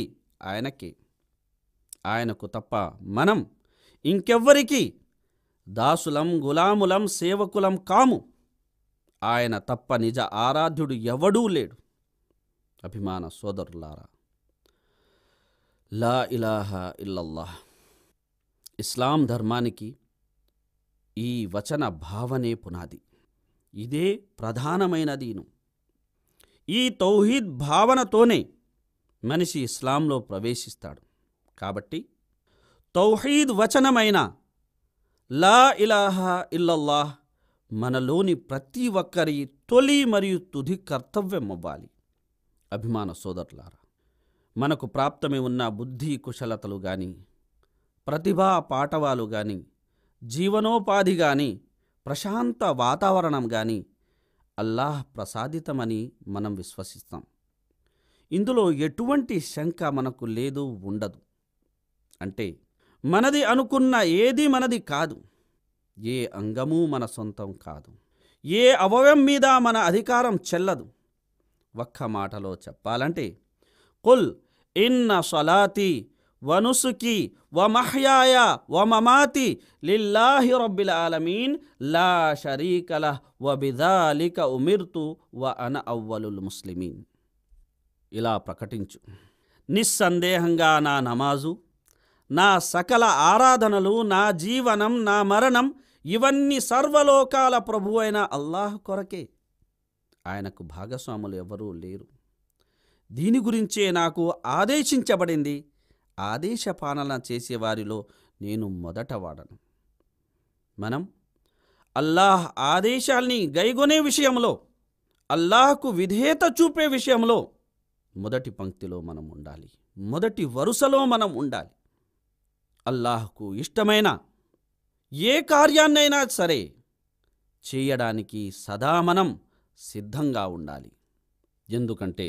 ఆయనకి ఆయనకు తప్ప మనం ఇంకెవ్వరికి దాసులం గులాములం సేవకులం కాము ఆయన తప్ప నిజ ఆరాధ్యుడు ఎవడూ లేడు అభిమాన సోదరులారా లా ఇలాహ ఇల్లల్లాహ్ ఇస్లాం ధర్మానికి ఈ వచన భావనే పునాది ఇదే ప్రధానమైన దీను ఈ తౌహీద్ భావనతోనే మనిషి ఇస్లాంలో ప్రవేశిస్తాడు కాబట్టి తౌహీద్ వచనమైన లా ఇలాహా ఇల్లల్లాహ్ మనలోని ప్రతి ఒక్కరి తొలి మరియు తుది కర్తవ్యం అవ్వాలి అభిమాన సోదరులారా మనకు ప్రాప్తమై ఉన్న బుద్ధి కుశలతలు గాని ప్రతిభా పాటవాలు గాని జీవనోపాధి గాని ప్రశాంత వాతావరణం గాని అల్లాహ్ ప్రసాదితమని మనం విశ్వసిస్తాం ఇందులో ఎటువంటి శంక మనకు లేదు ఉండదు అంటే మనది అనుకున్న ఏది మనది కాదు ఏ అంగము మన సొంతం కాదు ఏ అవయం మీద మన అధికారం చెల్లదు ఒక్క మాటలో చెప్పాలంటే కుల్ ఇన్న సొలాతి వనుసుకి వమహ్యాయ వమమాతి లిల్లాహి రబ్బిల్ ఆలమీన్ లా షరీకల వబిదాలిక ఉమిర్తు వ అన అవ్వలుల్ ముస్లిమీన్ ఇలా ప్రకటించు నిస్సందేహంగా నా నమాజు నా సకల ఆరాధనలు నా జీవనం నా మరణం ఇవన్నీ సర్వలోకాల ప్రభు అయిన అల్లాహ్ కొరకే ఆయనకు భాగస్వాములు ఎవరూ లేరు దీని గురించే నాకు ఆదేశించబడింది ఆదేశ పాలన చేసేవారిలో నేను మొదటవాడను మనం అల్లాహ్ ఆదేశాల్ని గైగొనే విషయంలో అల్లాహకు విధేయత చూపే విషయంలో మొదటి పంక్తిలో మనం ఉండాలి మొదటి వరుసలో మనం ఉండాలి అల్లాహకు ఇష్టమైన ఏ కార్యాన్నైనా సరే చేయడానికి సదా మనం సిద్ధంగా ఉండాలి ఎందుకంటే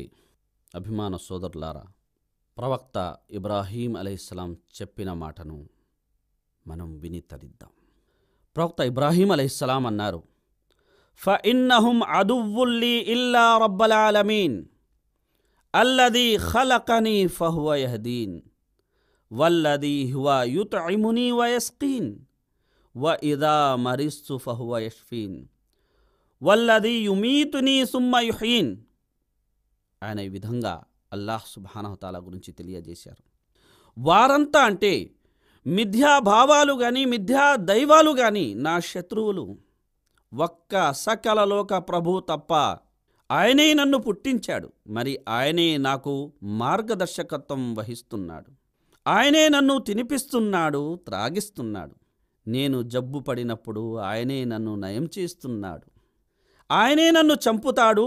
అభిమాన సోదరులారా ప్రవక్త ఇబ్రాహీం అలైస్లాం చెప్పిన మాటను మనం విని తరిద్దాం ప్రవక్త ఇబ్రాహీం అలైస్లాం అన్నారు ఫ ఇన్నహుం అదువుల్లి ఇల్లా రబ్బలాలమీన్ అల్లది ఖలకని ఫహువ యహదీన్ వల్లది హువ ఇముని వయస్కీన్ వ ఇదా మరిస్సు ఫహువ యష్ఫీన్ వల్లది యుమీతుని సుమ్మ యుహీన్ అనే విధంగా అల్లాహ్ సుబానహతాల గురించి తెలియజేశారు వారంతా అంటే మిథ్యాభావాలు కానీ మిథ్యా దైవాలు కానీ నా శత్రువులు ఒక్క సకల లోక ప్రభు తప్ప ఆయనే నన్ను పుట్టించాడు మరి ఆయనే నాకు మార్గదర్శకత్వం వహిస్తున్నాడు ఆయనే నన్ను తినిపిస్తున్నాడు త్రాగిస్తున్నాడు నేను జబ్బు పడినప్పుడు ఆయనే నన్ను నయం చేస్తున్నాడు ఆయనే నన్ను చంపుతాడు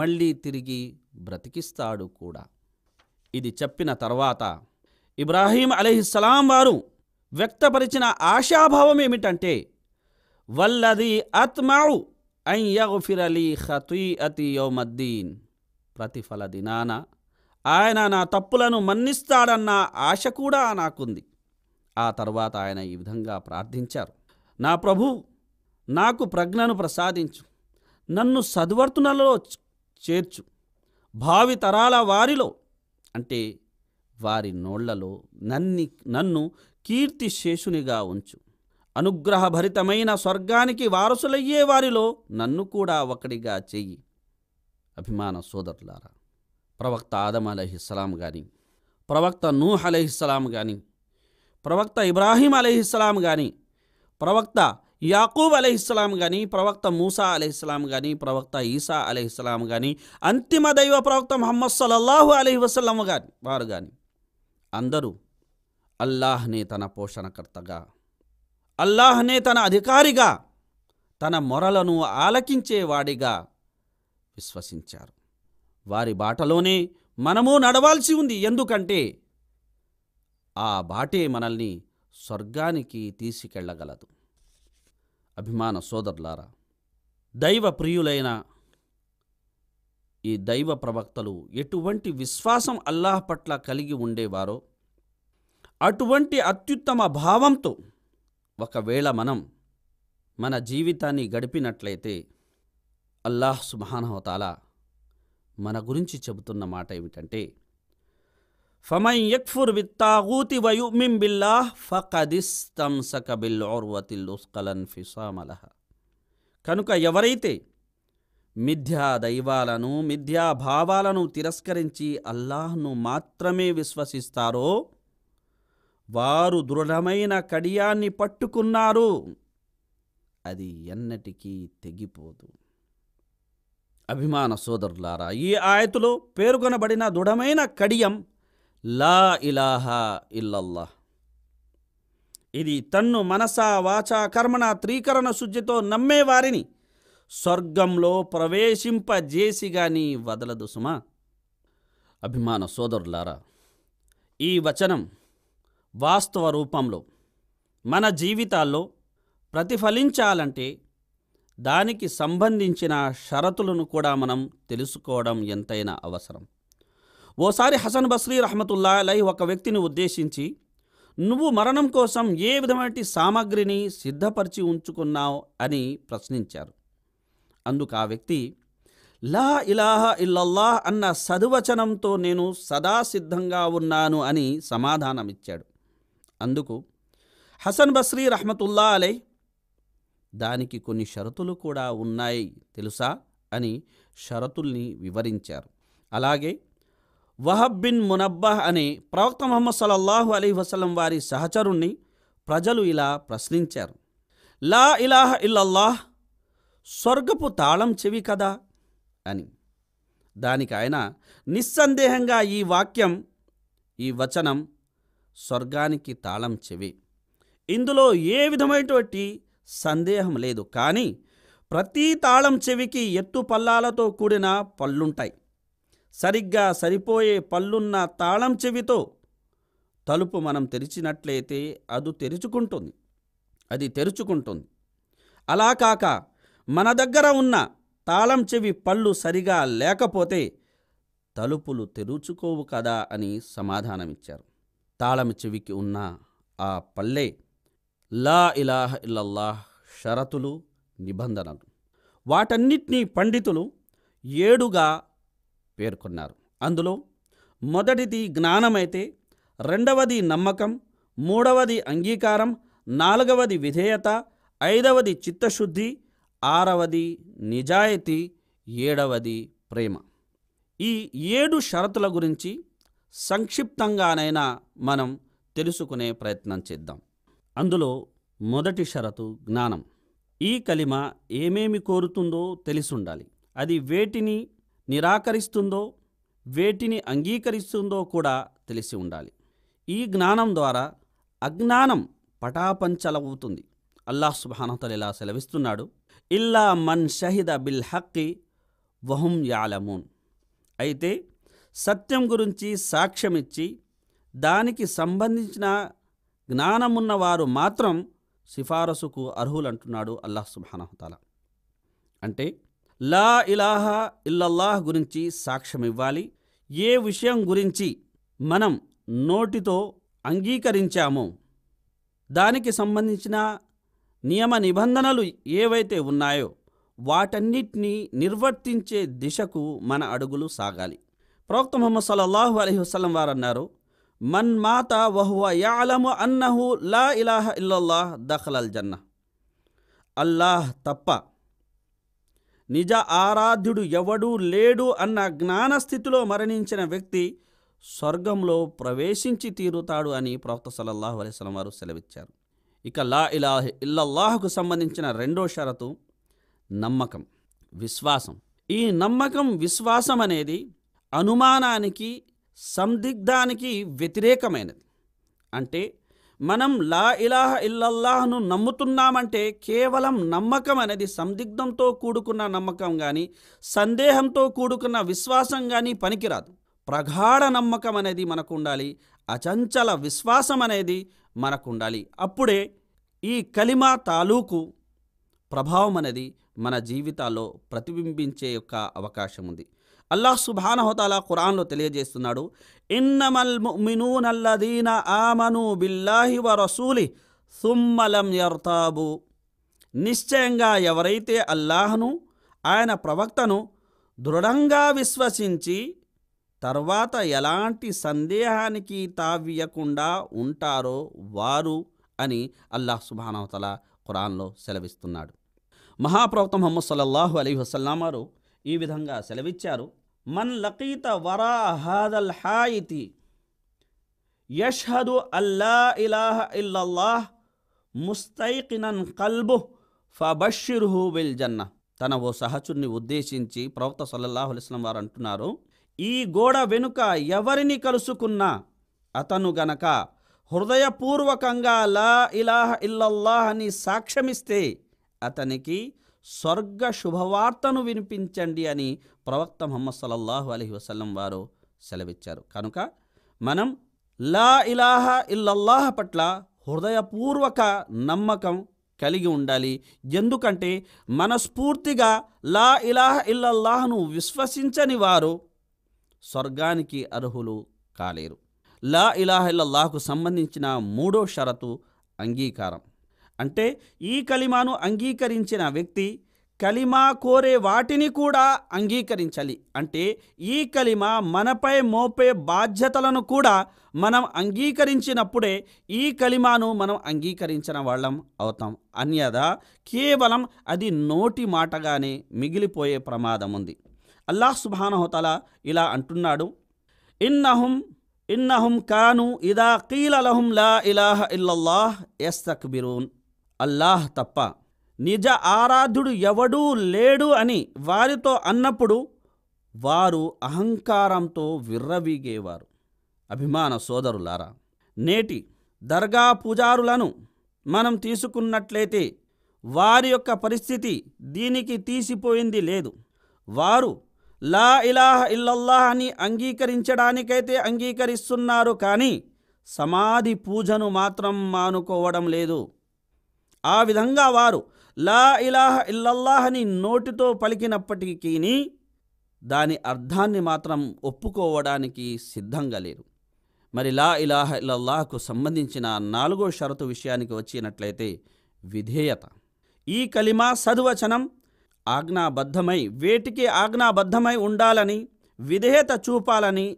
మళ్ళీ తిరిగి బ్రతికిస్తాడు కూడా ఇది చెప్పిన తర్వాత ఇబ్రాహీం అలీహిస్సలాం వారు వ్యక్తపరిచిన ఆశాభావం ఏమిటంటే వల్లది అత్మావు అయ్యగుఫిర్ అలీ హతీ అతి యోమద్దీన్ ప్రతిఫల దినాన ఆయన నా తప్పులను మన్నిస్తాడన్న ఆశ కూడా నాకుంది ఆ తర్వాత ఆయన ఈ విధంగా ప్రార్థించారు నా ప్రభు నాకు ప్రజ్ఞను ప్రసాదించు నన్ను సద్వర్తునలో చేర్చు భావితరాల వారిలో అంటే వారి నోళ్లలో నన్ని నన్ను కీర్తిశేషునిగా ఉంచు అనుగ్రహభరితమైన స్వర్గానికి వారసులయ్యే వారిలో నన్ను కూడా ఒకడిగా చెయ్యి అభిమాన సోదరులారా ప్రవక్త ఆదమ్ అలహిస్సలాం కానీ ప్రవక్త నూహ్ అలహిస్సలాం కానీ ప్రవక్త ఇబ్రాహీం అలహిస్సలాం కానీ ప్రవక్త యాకూబ్ అలహిస్లాం కానీ ప్రవక్త మూసా అలహిస్లాం కానీ ప్రవక్త ఈసా అలహిస్లాం కానీ అంతిమ దైవ ప్రవక్త మహమ్మద్ సల్లల్లాహు అలహి వసలం కానీ వారు కానీ అందరూ అల్లాహ్నే తన పోషణకర్తగా అల్లాహ్నే తన అధికారిగా తన మొరలను ఆలకించేవాడిగా విశ్వసించారు వారి బాటలోనే మనము నడవాల్సి ఉంది ఎందుకంటే ఆ బాటే మనల్ని స్వర్గానికి తీసుకెళ్ళగలదు అభిమాన సోదరులారా దైవ ప్రియులైన ఈ దైవ ప్రవక్తలు ఎటువంటి విశ్వాసం అల్లాహ్ పట్ల కలిగి ఉండేవారో అటువంటి అత్యుత్తమ భావంతో ఒకవేళ మనం మన జీవితాన్ని గడిపినట్లయితే అల్లాహ్ సుమహానవతాల మన గురించి చెబుతున్న మాట ఏమిటంటే ఫమై యక్ఫుర్ విత్తాగూతి వయుమిం బిల్లాహ్ ఫకదిస్తంసక బిల్ ఓర్వతిల్ ఉస్కలన్ ఫిసామలహ కనుక ఎవరైతే మిథ్యా దైవాలను మిథ్యా భావాలను తిరస్కరించి అల్లాహ్ను మాత్రమే విశ్వసిస్తారో వారు దృఢమైన కడియాన్ని పట్టుకున్నారు అది ఎన్నటికీ తెగిపోదు అభిమాన సోదరులారా ఈ ఆయతులో పేర్కొనబడిన దృఢమైన కడియం లా ఇలాహా ఇల్లల్లా ఇది తన్ను మనస వాచ కర్మణ త్రీకరణ శుద్ధితో నమ్మేవారిని స్వర్గంలో ప్రవేశింపజేసి గాని వదలదు సుమా అభిమాన సోదరులారా ఈ వచనం వాస్తవ రూపంలో మన జీవితాల్లో ప్రతిఫలించాలంటే దానికి సంబంధించిన షరతులను కూడా మనం తెలుసుకోవడం ఎంతైనా అవసరం ఓసారి హసన్ బస్రీ రహమతుల్లా అలై ఒక వ్యక్తిని ఉద్దేశించి నువ్వు మరణం కోసం ఏ విధమైన సామాగ్రిని సిద్ధపరిచి ఉంచుకున్నావు అని ప్రశ్నించారు అందుకు ఆ వ్యక్తి లా ఇలాహ ఇల్లల్లాహ్ అన్న సదువచనంతో నేను సదా సిద్ధంగా ఉన్నాను అని సమాధానమిచ్చాడు అందుకు హసన్ బస్రీ రహమతుల్లా అలై దానికి కొన్ని షరతులు కూడా ఉన్నాయి తెలుసా అని షరతుల్ని వివరించారు అలాగే వహబ్ బిన్ మునబ్బాహ్ అనే ప్రవక్త మొహమ్మద్ సలల్లాహు అలీ వసలం వారి సహచరుణ్ణి ప్రజలు ఇలా ప్రశ్నించారు లా ఇలాహ ఇల్లల్లాహ్ స్వర్గపు తాళం చెవి కదా అని దానికి ఆయన నిస్సందేహంగా ఈ వాక్యం ఈ వచనం స్వర్గానికి తాళం చెవి ఇందులో ఏ విధమైనటువంటి సందేహం లేదు కానీ ప్రతి తాళం చెవికి ఎత్తు పల్లాలతో కూడిన పళ్ళుంటాయి సరిగ్గా సరిపోయే పళ్ళున్న తాళం చెవితో తలుపు మనం తెరిచినట్లయితే అది తెరుచుకుంటుంది అది తెరుచుకుంటుంది అలా కాక మన దగ్గర ఉన్న తాళం చెవి పళ్ళు సరిగా లేకపోతే తలుపులు తెరుచుకోవు కదా అని సమాధానమిచ్చారు తాళం చెవికి ఉన్న ఆ పల్లె లా ఇలాహ ఇల్లల్లా షరతులు నిబంధనలు వాటన్నిటినీ పండితులు ఏడుగా పేర్కొన్నారు అందులో మొదటిది జ్ఞానమైతే రెండవది నమ్మకం మూడవది అంగీకారం నాలుగవది విధేయత ఐదవది చిత్తశుద్ధి ఆరవది నిజాయితీ ఏడవది ప్రేమ ఈ ఏడు షరతుల గురించి సంక్షిప్తంగానైనా మనం తెలుసుకునే ప్రయత్నం చేద్దాం అందులో మొదటి షరతు జ్ఞానం ఈ కలిమ ఏమేమి కోరుతుందో తెలిసుండాలి అది వేటిని నిరాకరిస్తుందో వేటిని అంగీకరిస్తుందో కూడా తెలిసి ఉండాలి ఈ జ్ఞానం ద్వారా అజ్ఞానం పటాపంచలవుతుంది అల్లాహ్ సుబానతలు ఇలా సెలవిస్తున్నాడు ఇల్లా మన్ షహిద బిల్ హక్కి వహుం యాలమూన్ అయితే సత్యం గురించి సాక్ష్యమిచ్చి దానికి సంబంధించిన జ్ఞానమున్న వారు మాత్రం సిఫారసుకు అర్హులంటున్నాడు అల్లాహ్ సుబానహతాల అంటే లా ఇలాహా ఇల్లల్లాహ్ గురించి సాక్ష్యం ఇవ్వాలి ఏ విషయం గురించి మనం నోటితో అంగీకరించామో దానికి సంబంధించిన నియమ నిబంధనలు ఏవైతే ఉన్నాయో వాటన్నిటినీ నిర్వర్తించే దిశకు మన అడుగులు సాగాలి ప్రవక్త ముహమ్మద్ సల్లల్లాహు అలహి వసలం వారు అన్నారు మన్ మాత వహువ యాలము అన్నహు లా ఇలాహ ఇల్లల్లాహ్ దఖలల్ జన్న అల్లాహ్ తప్ప నిజ ఆరాధ్యుడు ఎవడూ లేడు అన్న జ్ఞానస్థితిలో మరణించిన వ్యక్తి స్వర్గంలో ప్రవేశించి తీరుతాడు అని ప్రవక్త సలల్లాహు అలైస్లం వారు సెలవిచ్చారు ఇక లా ఇలాహ్ ఇల్లల్లాహకు సంబంధించిన రెండో షరతు నమ్మకం విశ్వాసం ఈ నమ్మకం విశ్వాసం అనేది అనుమానానికి సందిగ్ధానికి వ్యతిరేకమైనది అంటే మనం లా ఇలాహ ఇల్లల్లాహ్ను నమ్ముతున్నామంటే కేవలం నమ్మకం అనేది సందిగ్ధంతో కూడుకున్న నమ్మకం కానీ సందేహంతో కూడుకున్న విశ్వాసం కానీ పనికిరాదు ప్రగాఢ నమ్మకం అనేది మనకు ఉండాలి అచంచల విశ్వాసం అనేది మనకు ఉండాలి అప్పుడే ఈ కలిమా తాలూకు ప్రభావం అనేది మన జీవితాల్లో ప్రతిబింబించే యొక్క అవకాశం ఉంది అల్లాహ్ సుభానహోతాలా ఖురాన్లో తెలియజేస్తున్నాడు ఇన్నమల్ మినూన్ అల్లదీన ఆమను బిల్లాహి రసూలి సుమ్మలం యర్తాబు నిశ్చయంగా ఎవరైతే అల్లాహను ఆయన ప్రవక్తను దృఢంగా విశ్వసించి తర్వాత ఎలాంటి సందేహానికి తావ్యకుండా ఉంటారో వారు అని అల్లాహ్ సుబానవతల ఖురాన్లో సెలవిస్తున్నాడు మహాప్రవక్త మొహమ్మద్ సల్లల్లాహు అలీ వసల్లామారు ఈ విధంగా సెలవిచ్చారు మన్ లకీత వరా హాదల్ హాయితి యష్హదు అల్లా ఇలాహ ఇల్లల్లాహ్ ముస్తైకినన్ కల్బు ఫబషిర్హు విల్ జన్న తన ఓ సహచుర్ని ఉద్దేశించి ప్రవక్త సల్లల్లాహు అలిస్లం వారు అంటున్నారు ఈ గోడ వెనుక ఎవరిని కలుసుకున్నా అతను గనక హృదయపూర్వకంగా లా ఇలాహ ఇల్లల్లాహ్ అని సాక్ష్యమిస్తే అతనికి స్వర్గ శుభవార్తను వినిపించండి అని ప్రవక్త మొహమ్మద్ సలల్లాహు అలహి వసల్లం వారు సెలవిచ్చారు కనుక మనం లా ఇలాహ ఇల్లల్లాహ పట్ల హృదయపూర్వక నమ్మకం కలిగి ఉండాలి ఎందుకంటే మనస్ఫూర్తిగా లా ఇలాహ ఇల్లల్లాహను విశ్వసించని వారు స్వర్గానికి అర్హులు కాలేరు లా ఇలాహ ఇల్లల్లాహకు సంబంధించిన మూడో షరతు అంగీకారం అంటే ఈ కలిమాను అంగీకరించిన వ్యక్తి కలిమా కోరే వాటిని కూడా అంగీకరించాలి అంటే ఈ కలిమ మనపై మోపే బాధ్యతలను కూడా మనం అంగీకరించినప్పుడే ఈ కలిమాను మనం అంగీకరించిన వాళ్ళం అవుతాం అన్యదా కేవలం అది నోటి మాటగానే మిగిలిపోయే ప్రమాదం ఉంది అల్లాహ్ సుబానహోతల ఇలా అంటున్నాడు ఇన్నహుం ఇన్నహుం కాను ఇదా కీలహుం లా ఇలాహ ఇల్లల్లాహ్ ఎస్తక్బిరూన్ అల్లాహ్ తప్ప నిజ ఆరాధ్యుడు ఎవడూ లేడు అని వారితో అన్నప్పుడు వారు అహంకారంతో విర్రవీగేవారు అభిమాన సోదరులారా నేటి దర్గా పూజారులను మనం తీసుకున్నట్లయితే వారి యొక్క పరిస్థితి దీనికి తీసిపోయింది లేదు వారు లా ఇలాహ ఇల్లల్లాహ్ అని అంగీకరించడానికైతే అంగీకరిస్తున్నారు కానీ సమాధి పూజను మాత్రం మానుకోవడం లేదు ఆ విధంగా వారు లా ఇలాహ ఇల్లల్లాహ్ అని నోటితో పలికినప్పటికీ దాని అర్థాన్ని మాత్రం ఒప్పుకోవడానికి సిద్ధంగా లేరు మరి లా ఇలాహ ఇల్లల్లాహకు సంబంధించిన నాలుగో షరతు విషయానికి వచ్చినట్లయితే విధేయత ఈ కలిమా సద్వచనం ఆజ్ఞాబద్ధమై వేటికి ఆజ్ఞాబద్ధమై ఉండాలని విధేయత చూపాలని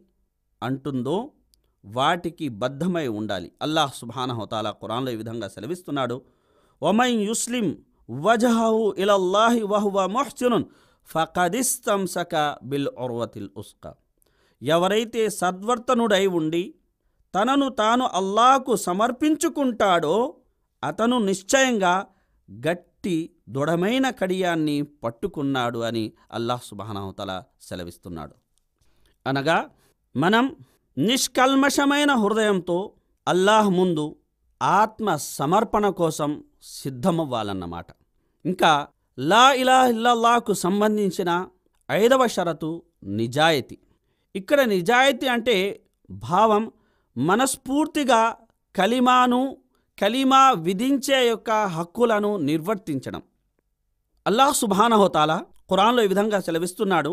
అంటుందో వాటికి బద్ధమై ఉండాలి అల్లాహ్ సుబానహోతాలా ఖురాన్లో ఈ విధంగా సెలవిస్తున్నాడు ఒమై యుస్లిం వజహు ఇలల్లాహి వహువ మొహ్చునున్ ఫకదిస్తంసక బిల్ ఉర్వతిల్ ఉస్క ఎవరైతే సద్వర్తనుడై ఉండి తనను తాను అల్లాకు సమర్పించుకుంటాడో అతను నిశ్చయంగా గట్టి దృఢమైన కడియాన్ని పట్టుకున్నాడు అని అల్లాహ్ సుబానాహతల సెలవిస్తున్నాడు అనగా మనం నిష్కల్మషమైన హృదయంతో అల్లాహ్ ముందు ఆత్మ సమర్పణ కోసం సిద్ధమవ్వాలన్నమాట ఇంకా లా ఇలాహిల్లాకు సంబంధించిన ఐదవ షరతు నిజాయితీ ఇక్కడ నిజాయితీ అంటే భావం మనస్ఫూర్తిగా కలిమాను కలిమా విధించే యొక్క హక్కులను నిర్వర్తించడం అల్లాహ్ సుబానహోతాలా ఖురాన్లో ఈ విధంగా సెలవిస్తున్నాడు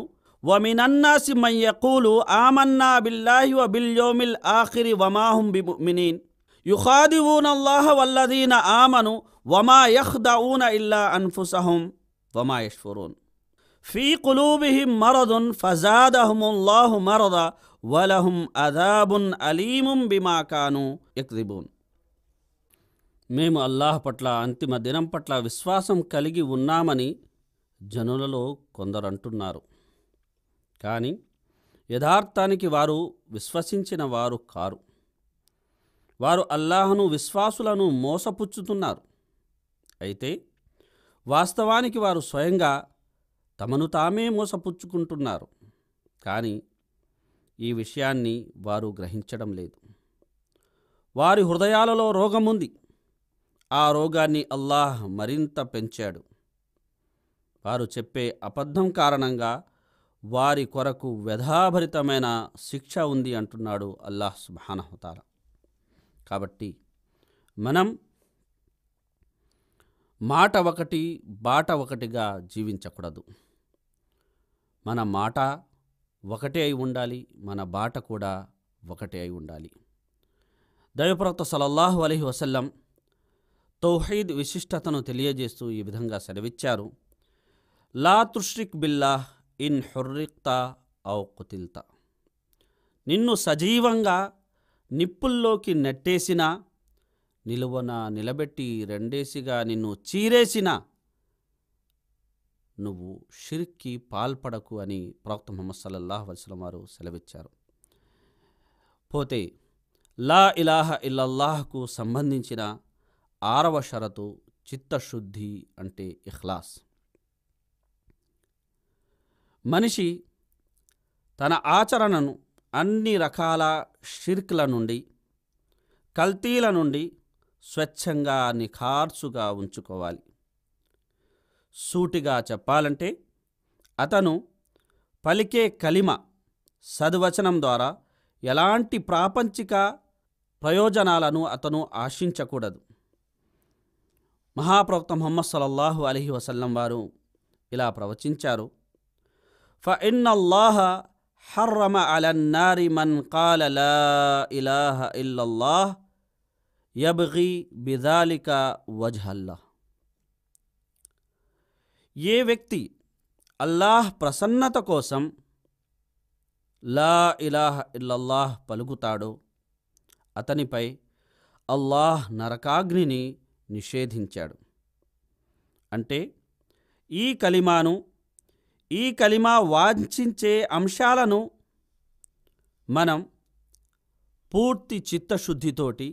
వమినన్నాసి మయ్యకూలు ఆమన్నా బిల్లాహి వ బిల్యోమిల్ ఆఖిరి వమాహుం బిమినీన్ యుఖాదివూన్ అల్లాహ వల్లదీన ఆమను వమా యహ్దఊన ఇల్లా అన్ఫుసహం వమా యష్ఫురూన్ ఫీ కులూబిహిం మరదున్ ఫజాదహముల్లాహు మరద వలహుం అదాబున్ అలీముం బిమాకాను ఎక్దిబూన్ మేము అల్లాహ్ పట్ల అంతిమ దినం పట్ల విశ్వాసం కలిగి ఉన్నామని జనులలో కొందరు అంటున్నారు కానీ యథార్థానికి వారు విశ్వసించిన వారు కారు వారు అల్లాహను విశ్వాసులను మోసపుచ్చుతున్నారు అయితే వాస్తవానికి వారు స్వయంగా తమను తామే మోసపుచ్చుకుంటున్నారు కానీ ఈ విషయాన్ని వారు గ్రహించడం లేదు వారి హృదయాలలో రోగముంది ఆ రోగాన్ని అల్లాహ్ మరింత పెంచాడు వారు చెప్పే అబద్ధం కారణంగా వారి కొరకు వ్యధాభరితమైన శిక్ష ఉంది అంటున్నాడు అల్లాహ్ సుబానహుతారా కాబట్టి మనం మాట ఒకటి బాట ఒకటిగా జీవించకూడదు మన మాట ఒకటే అయి ఉండాలి మన బాట కూడా ఒకటే అయి ఉండాలి దైవప్రవక్త సలల్లాహు అలహి వసల్లం తౌహీద్ విశిష్టతను తెలియజేస్తూ ఈ విధంగా సెలవిచ్చారు లా తుష్రిక్ బిల్లాహ్ ఇన్ హుర్రిక్త ఔ కుతిల్త నిన్ను సజీవంగా నిప్పుల్లోకి నెట్టేసినా నిలువన నిలబెట్టి రెండేసిగా నిన్ను చీరేసినా నువ్వు షిర్కి పాల్పడకు అని ప్రవక్త ముహమ్మద్ సల్లల్లాహు వసలం వారు సెలవిచ్చారు పోతే లా ఇలాహ ఇల్లల్లాహ్కు సంబంధించిన ఆరవ షరతు చిత్తశుద్ధి అంటే ఇఖ్లాస్ మనిషి తన ఆచరణను అన్ని రకాల షిర్క్ల నుండి కల్తీల నుండి స్వచ్ఛంగా నిఖార్చుగా ఉంచుకోవాలి సూటిగా చెప్పాలంటే అతను పలికే కలిమ సద్వచనం ద్వారా ఎలాంటి ప్రాపంచిక ప్రయోజనాలను అతను ఆశించకూడదు మహాప్రవక్త మొహమ్మద్ సలల్లాహు అలహి వసల్లం వారు ఇలా ప్రవచించారు ఫ ఇన్నల్లాహ హర్రమ అలన్నారి మన్ కాల లా ఇలాహ ఇల్లల్లాహ్ యబ్గి బిదాలిక వజ్హల్లా ఏ వ్యక్తి అల్లాహ్ ప్రసన్నత కోసం లా ఇలాహ ఇల్లల్లాహ్ పలుకుతాడో అతనిపై అల్లాహ్ నరకాగ్నిని నిషేధించాడు అంటే ఈ కలిమాను ఈ కలిమా వాంఛించే అంశాలను మనం పూర్తి చిత్తశుద్ధితోటి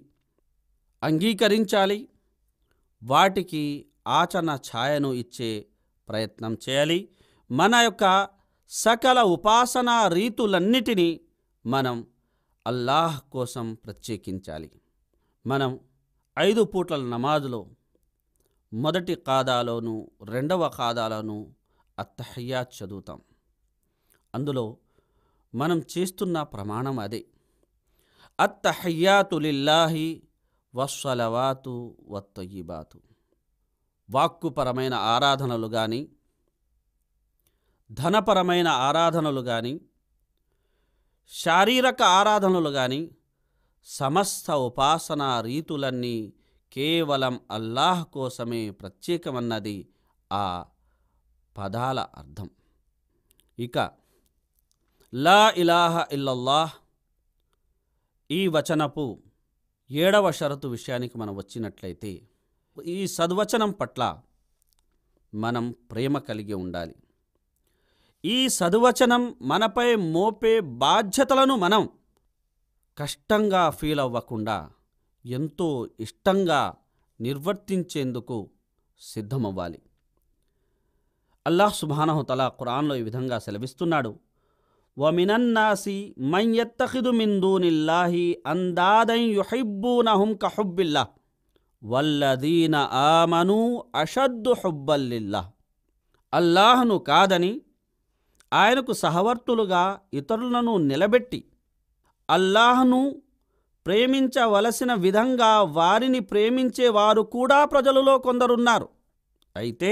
అంగీకరించాలి వాటికి ఆచరణ ఛాయను ఇచ్చే ప్రయత్నం చేయాలి మన యొక్క సకల ఉపాసనా రీతులన్నిటినీ మనం అల్లాహ్ కోసం ప్రత్యేకించాలి మనం ఐదు పూట్ల నమాజులో మొదటి ఖాదాలోను రెండవ కాదాలోను అత్తహయ్యాత్ చదువుతాం అందులో మనం చేస్తున్న ప్రమాణం అదే అత్తహయ్యా తులిల్లాహి వస్సలవాతు వత్తయ్యిబాతు వాక్కుపరమైన ఆరాధనలు కానీ ధనపరమైన ఆరాధనలు కానీ శారీరక ఆరాధనలు కానీ సమస్త ఉపాసనా రీతులన్నీ కేవలం అల్లాహ్ కోసమే ప్రత్యేకమన్నది ఆ పదాల అర్థం ఇక లా ఇలాహ ఇల్లల్లాహ్ ఈ వచనపు ఏడవ షరతు విషయానికి మనం వచ్చినట్లయితే ఈ సద్వచనం పట్ల మనం ప్రేమ కలిగి ఉండాలి ఈ సద్వచనం మనపై మోపే బాధ్యతలను మనం కష్టంగా ఫీల్ అవ్వకుండా ఎంతో ఇష్టంగా నిర్వర్తించేందుకు సిద్ధమవ్వాలి అల్లాహ్ సుబానహుతలా ఖురాన్లో ఈ విధంగా సెలవిస్తున్నాడు వమినన్నాసి మయ్యత్తఖిదు మిందూనిల్లాహి అందాదం యుహిబ్బూనహుం కహుబ్బిల్లా వల్లదీన ఆమను అషద్దు హుబ్బల్లిల్లా అల్లాహ్ను కాదని ఆయనకు సహవర్తులుగా ఇతరులను నిలబెట్టి అల్లాహ్ను ప్రేమించవలసిన విధంగా వారిని ప్రేమించేవారు కూడా ప్రజలలో కొందరున్నారు అయితే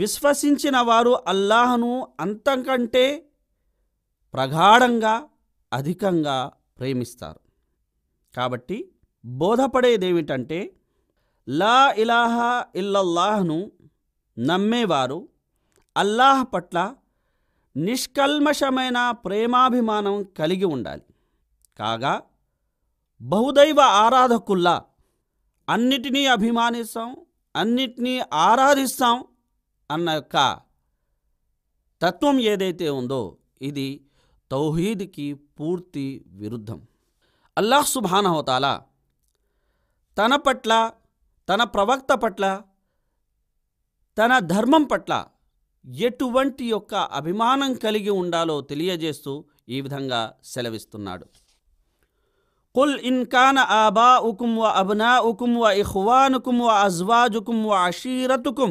విశ్వసించిన వారు అల్లాహను అంతకంటే ప్రగాఢంగా అధికంగా ప్రేమిస్తారు కాబట్టి బోధపడేదేమిటంటే లా ఇలాహా ఇల్లల్లాహ్ను నమ్మేవారు అల్లాహ్ పట్ల నిష్కల్మషమైన ప్రేమాభిమానం కలిగి ఉండాలి కాగా బహుదైవ ఆరాధకుల్లా అన్నిటినీ అభిమానిస్తాం అన్నిటినీ ఆరాధిస్తాం అన్న యొక్క తత్వం ఏదైతే ఉందో ఇది తౌహీద్కి పూర్తి విరుద్ధం అల్లాహ్ సుభానహోతాలా తన పట్ల తన ప్రవక్త పట్ల తన ధర్మం పట్ల ఎటువంటి యొక్క అభిమానం కలిగి ఉండాలో తెలియజేస్తూ ఈ విధంగా సెలవిస్తున్నాడు కుల్ ఇన్కాన ఆబా ఉకుం వ అబ్నా ఉకుం వ ఇహ్వానుకుం వ అజ్వాజుకుం వ అషీరతుకుం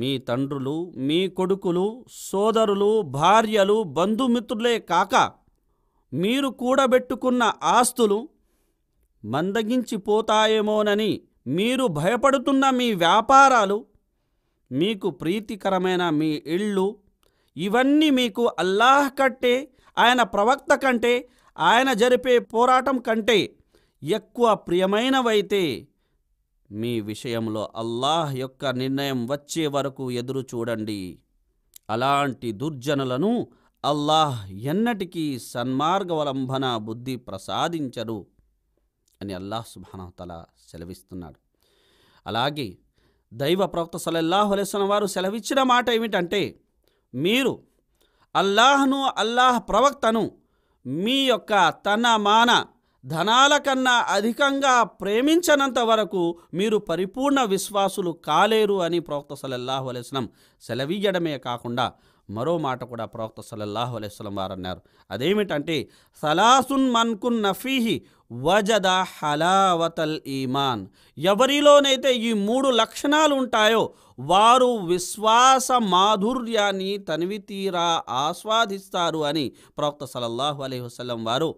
మీ తండ్రులు మీ కొడుకులు సోదరులు భార్యలు బంధుమిత్రులే కాక మీరు కూడబెట్టుకున్న ఆస్తులు మందగించిపోతాయేమోనని మీరు భయపడుతున్న మీ వ్యాపారాలు మీకు ప్రీతికరమైన మీ ఇళ్ళు ఇవన్నీ మీకు అల్లాహ్ కట్టే ఆయన ప్రవక్త కంటే ఆయన జరిపే పోరాటం కంటే ఎక్కువ ప్రియమైనవైతే మీ విషయంలో అల్లాహ్ యొక్క నిర్ణయం వచ్చే వరకు ఎదురు చూడండి అలాంటి దుర్జనులను అల్లాహ్ ఎన్నటికీ సన్మార్గవలంబన బుద్ధి ప్రసాదించరు అని అల్లాహ్ సుబానతల సెలవిస్తున్నాడు అలాగే దైవ ప్రవక్త సలల్లాహు అలైస్లం వారు సెలవిచ్చిన మాట ఏమిటంటే మీరు అల్లాహ్ను అల్లాహ్ ప్రవక్తను మీ యొక్క తన మాన ధనాల కన్నా అధికంగా ప్రేమించనంత వరకు మీరు పరిపూర్ణ విశ్వాసులు కాలేరు అని ప్రవక్త సలల్లాహు అలైస్లం సెలవీయడమే కాకుండా మరో మాట కూడా ప్రవక్త సలల్లాహు అలైస్లం వారు అన్నారు అదేమిటంటే సలాసున్ మన్కున్ నఫీహి వజద హలావతల్ ఈమాన్ ఎవరిలోనైతే ఈ మూడు లక్షణాలు ఉంటాయో వారు విశ్వాస మాధుర్యాన్ని తనివితీరా ఆస్వాదిస్తారు అని ప్రవక్త సలల్లాహు అలైహి వసలం వారు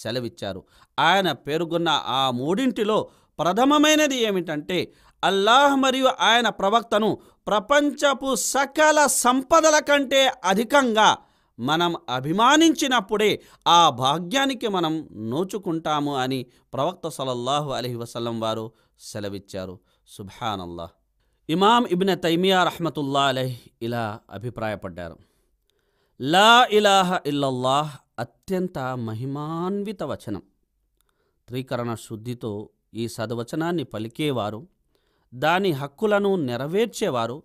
సెలవిచ్చారు ఆయన పేర్కొన్న ఆ మూడింటిలో ప్రథమమైనది ఏమిటంటే అల్లాహ్ మరియు ఆయన ప్రవక్తను ప్రపంచపు సకల సంపదల కంటే అధికంగా మనం అభిమానించినప్పుడే ఆ భాగ్యానికి మనం నోచుకుంటాము అని ప్రవక్త సలల్లాహు అలహి వసలం వారు సెలవిచ్చారు సుభానల్లా ఇమాం ఇబ్న తైమియా రహమతుల్లా అలహ్ ఇలా అభిప్రాయపడ్డారు లా ఇలాహ ఇల్లల్లాహ్ అత్యంత మహిమాన్విత వచనం త్రీకరణ శుద్ధితో ఈ సదవచనాన్ని పలికేవారు దాని హక్కులను నెరవేర్చేవారు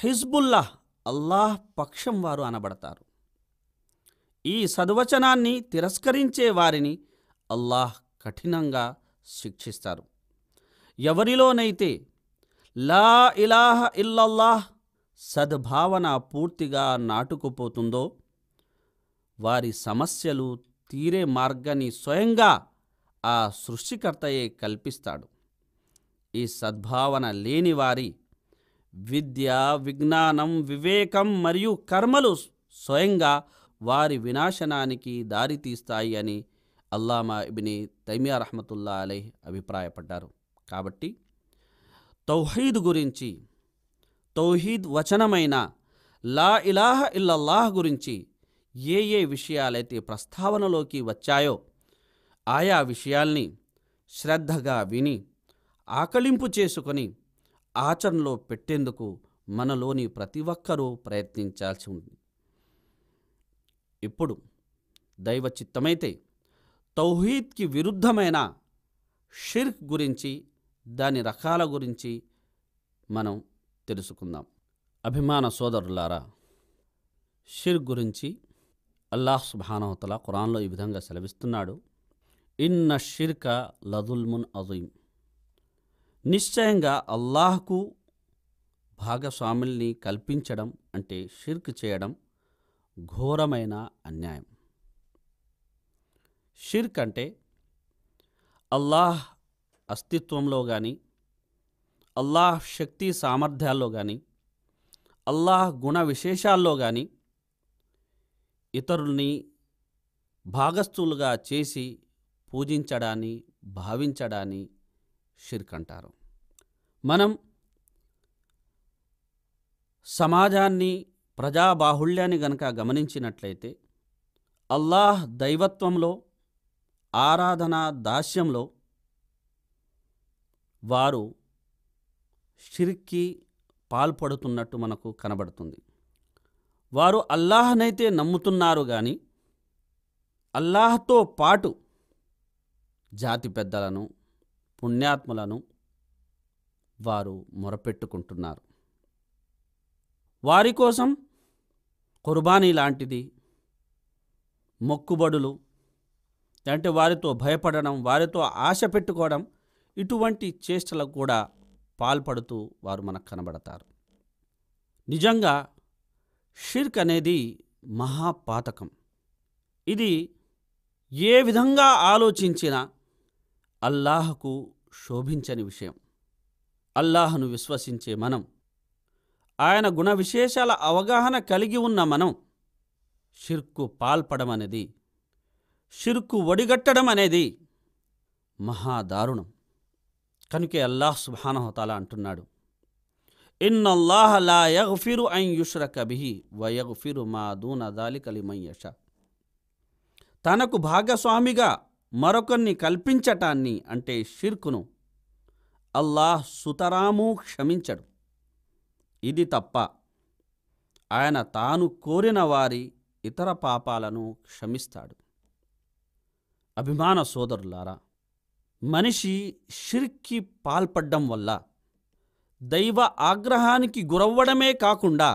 హిజ్బుల్లాహ్ అల్లాహ్ పక్షం వారు అనబడతారు ఈ సద్వచనాన్ని తిరస్కరించే వారిని అల్లాహ్ కఠినంగా శిక్షిస్తారు ఎవరిలోనైతే లా ఇలాహ ఇల్లల్లాహ్ సద్భావన పూర్తిగా నాటుకుపోతుందో వారి సమస్యలు తీరే మార్గాన్ని స్వయంగా ఆ సృష్టికర్తయే కల్పిస్తాడు ఈ సద్భావన లేని వారి విద్య విజ్ఞానం వివేకం మరియు కర్మలు స్వయంగా వారి వినాశనానికి దారితీస్తాయి అని అల్లామా ఇబిని తైమియా రహమతుల్లా అలై అభిప్రాయపడ్డారు కాబట్టి తౌహీద్ గురించి తౌహీద్ వచనమైన లా ఇలాహ ఇల్లల్లాహ్ గురించి ఏ ఏ విషయాలైతే ప్రస్తావనలోకి వచ్చాయో ఆయా విషయాల్ని శ్రద్ధగా విని ఆకలింపు చేసుకొని ఆచరణలో పెట్టేందుకు మనలోని ప్రతి ఒక్కరూ ప్రయత్నించాల్సి ఉంది ఇప్పుడు దైవ చిత్తమైతే తౌహీద్కి విరుద్ధమైన షిర్క్ గురించి దాని రకాల గురించి మనం తెలుసుకుందాం అభిమాన సోదరులారా షిర్క్ గురించి అల్లాహ్ సుబానవతల ఖురాన్లో ఈ విధంగా సెలవిస్తున్నాడు ఇన్న షిర్క లదుల్మున్ అజుయిం నిశ్చయంగా అల్లాహ్కు భాగస్వాముల్ని కల్పించడం అంటే షిర్క్ చేయడం ఘోరమైన అన్యాయం షిర్క్ అంటే అల్లాహ్ అస్తిత్వంలో కానీ అల్లాహ్ శక్తి సామర్థ్యాల్లో కానీ అల్లాహ్ గుణ విశేషాల్లో కానీ ఇతరుల్ని భాగస్థులుగా చేసి పూజించడాన్ని భావించడాన్ని షిర్క్ అంటారు మనం సమాజాన్ని ప్రజాబాహుళ్యాన్ని గనక గమనించినట్లయితే అల్లాహ్ దైవత్వంలో ఆరాధన దాస్యంలో వారు షిర్కి పాల్పడుతున్నట్టు మనకు కనబడుతుంది వారు అల్లాహనైతే నమ్ముతున్నారు గాని అల్లాహతో పాటు జాతి పెద్దలను పుణ్యాత్ములను వారు మొరపెట్టుకుంటున్నారు వారి కోసం కుర్బానీ లాంటిది మొక్కుబడులు అంటే వారితో భయపడడం వారితో ఆశ పెట్టుకోవడం ఇటువంటి చేష్టలకు కూడా పాల్పడుతూ వారు మనకు కనబడతారు నిజంగా షిర్క్ అనేది మహాపాతకం ఇది ఏ విధంగా ఆలోచించినా అల్లాహకు శోభించని విషయం అల్లాహను విశ్వసించే మనం ఆయన గుణ విశేషాల అవగాహన కలిగి ఉన్న మనం షిర్కు పాల్పడమనేది షిర్కు ఒడిగట్టడం అనేది మహాదారుణం కనుకే అల్లాహ్ సుభానహోతాల అంటున్నాడు ఇన్ అల్లాహలా యగ్ఫిరు వయగ్ఫిరు మా దూన కలిమయ్యష తనకు భాగస్వామిగా మరొకరిని కల్పించటాన్ని అంటే షిర్కును అల్లాహ్ సుతరాము క్షమించడు ఇది తప్ప ఆయన తాను కోరిన వారి ఇతర పాపాలను క్షమిస్తాడు అభిమాన సోదరులారా మనిషి షిర్కి పాల్పడ్డం వల్ల దైవ ఆగ్రహానికి గురవ్వడమే కాకుండా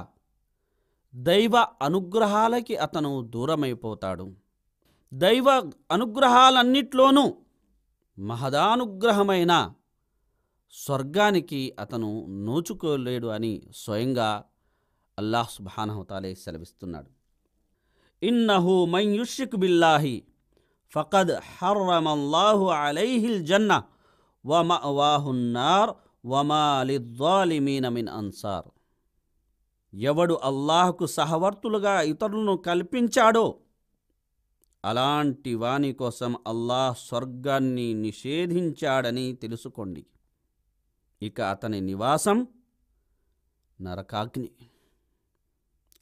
దైవ అనుగ్రహాలకి అతను దూరమైపోతాడు దైవ అనుగ్రహాలన్నిట్లోనూ మహదానుగ్రహమైన స్వర్గానికి అతను నోచుకోలేడు అని స్వయంగా అల్లాహ్ సుబానహతాలే సెలవిస్తున్నాడు ఇన్నహు మయ్యుషిక్ బిల్లాహి ఫకద్ హర్రమల్లాహు అలైహిల్ జన్న వ మవాహున్నార్ వమాలిద్వాలిమీన మిన్ అన్సార్ ఎవడు అల్లాహకు సహవర్తులుగా ఇతరులను కల్పించాడో అలాంటి వాని కోసం అల్లాహ్ స్వర్గాన్ని నిషేధించాడని తెలుసుకోండి ఇక అతని నివాసం నరకాగ్ని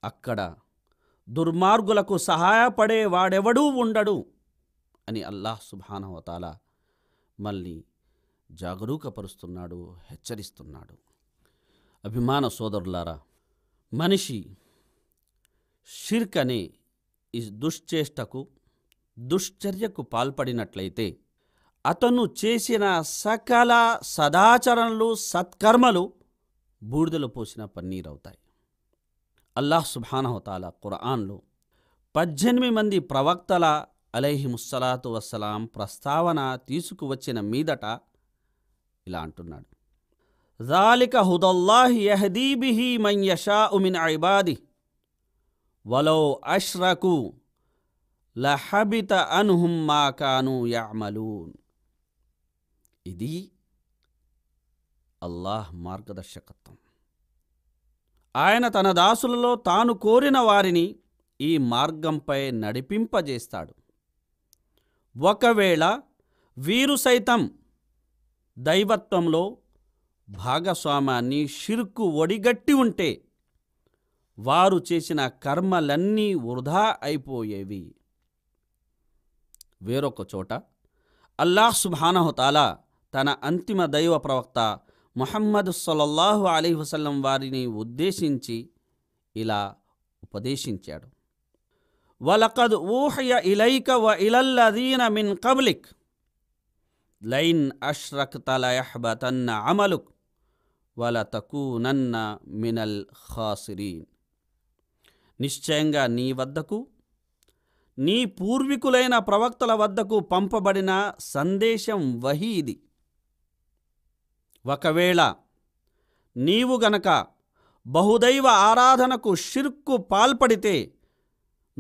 అక్కడ దుర్మార్గులకు సహాయపడే వాడెవడూ ఉండడు అని అల్లాహ్ సుభానవతాల మళ్ళీ జాగరూకపరుస్తున్నాడు హెచ్చరిస్తున్నాడు అభిమాన సోదరులారా మనిషి షిర్క్ అనే ఈ దుశ్చేష్టకు దుశ్చర్యకు పాల్పడినట్లయితే అతను చేసిన సకల సదాచరణలు సత్కర్మలు బూడిదలు పోసిన పన్నీరవుతాయి అల్లాహ్ సుబానహతాల ఖురాన్లో పద్దెనిమిది మంది ప్రవక్తల అలైహిముస్సలాతు వస్సలాం ప్రస్తావన తీసుకువచ్చిన మీదట ఇలా అంటున్నాడు జాలిక హుదల్లాహ్ యహదీబిహి మయ్యషా ఉమిన్ ఐబాది వలో అష్రకు లహబిత అనుహుం మా యామలూన్ ఇది అల్లాహ్ మార్గదర్శకత్వం ఆయన తన దాసులలో తాను కోరిన వారిని ఈ మార్గంపై నడిపింపజేస్తాడు ఒకవేళ వీరు సైతం దైవత్వంలో భాగస్వామాన్ని షిర్కు ఒడిగట్టి ఉంటే వారు చేసిన కర్మలన్నీ వృధా అయిపోయేవి వేరొక చోట అల్లాహ్ సుభానహుతాలా తన అంతిమ దైవ ప్రవక్త మొహమ్మద్ సొల్లహు అలీహుసల్లం వసల్లం వారిని ఉద్దేశించి ఇలా ఉపదేశించాడు వలకద్ ఊహయ ఇలైక వ ఇలల్లదీన మిన్ కబ్లిక్ లైన్ అష్రక్ అహ్బతన్న అమలుక్ వల తకూనన్న మినల్ ఖాసిరీన్ నిశ్చయంగా నీ వద్దకు నీ పూర్వీకులైన ప్రవక్తల వద్దకు పంపబడిన సందేశం ఇది ఒకవేళ నీవు గనక బహుదైవ ఆరాధనకు షిర్కు పాల్పడితే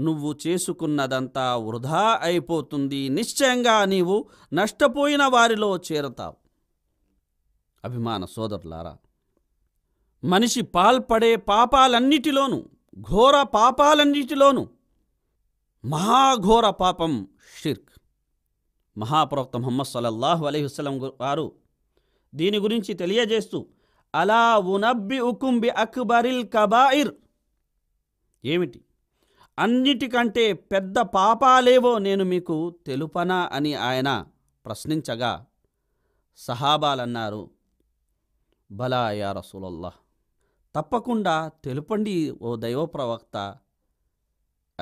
నువ్వు చేసుకున్నదంతా వృధా అయిపోతుంది నిశ్చయంగా నీవు నష్టపోయిన వారిలో చేరతావు అభిమాన సోదరులారా మనిషి పాల్పడే పాపాలన్నిటిలోనూ ఘోర పాపాలన్నిటిలోనూ మహాఘోర పాపం షిర్క్ మహాప్రవక్త మొహమ్మద్ సలల్లాహు అలైహిస్లం వారు దీని గురించి తెలియజేస్తూ అలా ఉనబ్బి ఉకుంబి అక్బరిల్ కబాయిర్ ఏమిటి అన్నిటికంటే పెద్ద పాపాలేవో నేను మీకు తెలుపనా అని ఆయన ప్రశ్నించగా సహాబాలన్నారు బలాయా రసూలల్లా తప్పకుండా తెలుపండి ఓ దైవప్రవక్త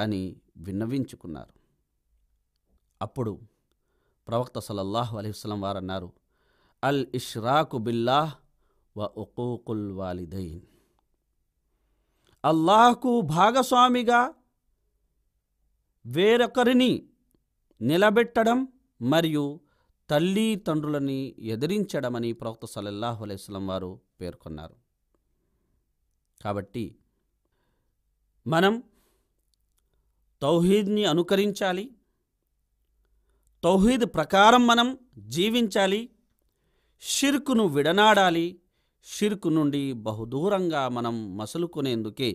అని విన్నవించుకున్నారు అప్పుడు ప్రవక్త సలల్లాహు అలైవలం వారు అన్నారు అల్ ఇష్రాకు బిల్లాహ్ వ ఉకూకుల్ వాలిదైన్ అల్లాహకు భాగస్వామిగా వేరొకరిని నిలబెట్టడం మరియు తల్లి తండ్రులని ఎదిరించడమని ప్రవక్త సలల్లాహు అలైస్లం వారు పేర్కొన్నారు కాబట్టి మనం తౌహీద్ని అనుకరించాలి తౌహీద్ ప్రకారం మనం జీవించాలి షిర్కును విడనాడాలి షిర్కు నుండి బహుదూరంగా మనం మసులుకునేందుకే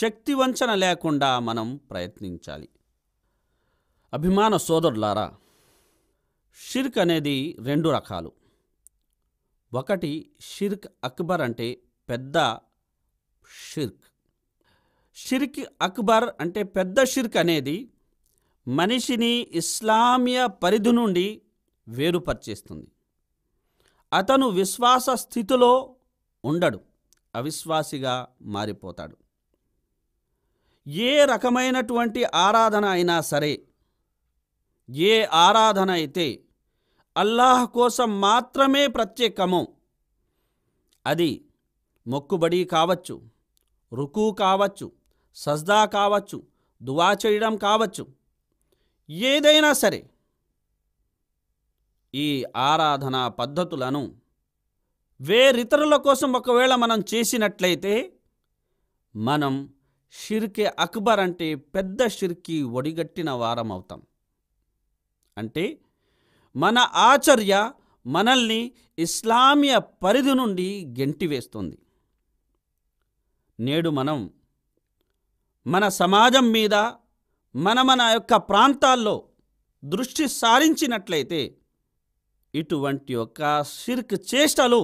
శక్తివంచన లేకుండా మనం ప్రయత్నించాలి అభిమాన సోదరులారా షిర్క్ అనేది రెండు రకాలు ఒకటి షిర్క్ అక్బర్ అంటే పెద్ద షిర్క్ షిర్క్ అక్బర్ అంటే పెద్ద షిర్క్ అనేది మనిషిని ఇస్లామియ పరిధి నుండి వేరుపరిచేస్తుంది అతను విశ్వాస స్థితిలో ఉండడు అవిశ్వాసిగా మారిపోతాడు ఏ రకమైనటువంటి ఆరాధన అయినా సరే ఏ ఆరాధన అయితే అల్లాహ్ కోసం మాత్రమే ప్రత్యేకము అది మొక్కుబడి కావచ్చు రుకు కావచ్చు సజ్దా కావచ్చు దువా చేయడం కావచ్చు ఏదైనా సరే ఈ ఆరాధనా పద్ధతులను వేరితరుల కోసం ఒకవేళ మనం చేసినట్లయితే మనం షిర్కే అక్బర్ అంటే పెద్ద షిర్కి ఒడిగట్టిన వారం అవుతాం అంటే మన ఆచర్య మనల్ని ఇస్లామీయ పరిధి నుండి గెంటివేస్తుంది నేడు మనం మన సమాజం మీద మన మన యొక్క ప్రాంతాల్లో దృష్టి సారించినట్లయితే ఇటువంటి యొక్క సిర్క్ చేష్టలు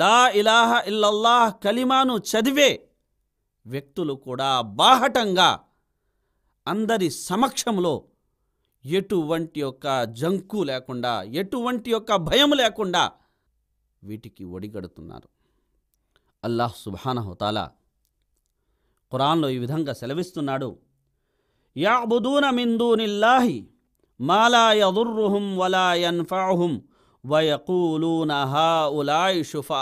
లా ఇలాహ ఇల్లల్లాహ్ కలిమాను చదివే వ్యక్తులు కూడా బాహటంగా అందరి సమక్షంలో ఎటువంటి యొక్క జంకు లేకుండా ఎటువంటి యొక్క భయం లేకుండా వీటికి ఒడిగడుతున్నారు అల్లాహ్ హుతాల ఖురాన్లో ఈ విధంగా సెలవిస్తున్నాడు యాబుదూన మిందూనిల్లాహి మాలా యదుర్రుహుం వయకూలూన హా ఉలాయ్ షుఫా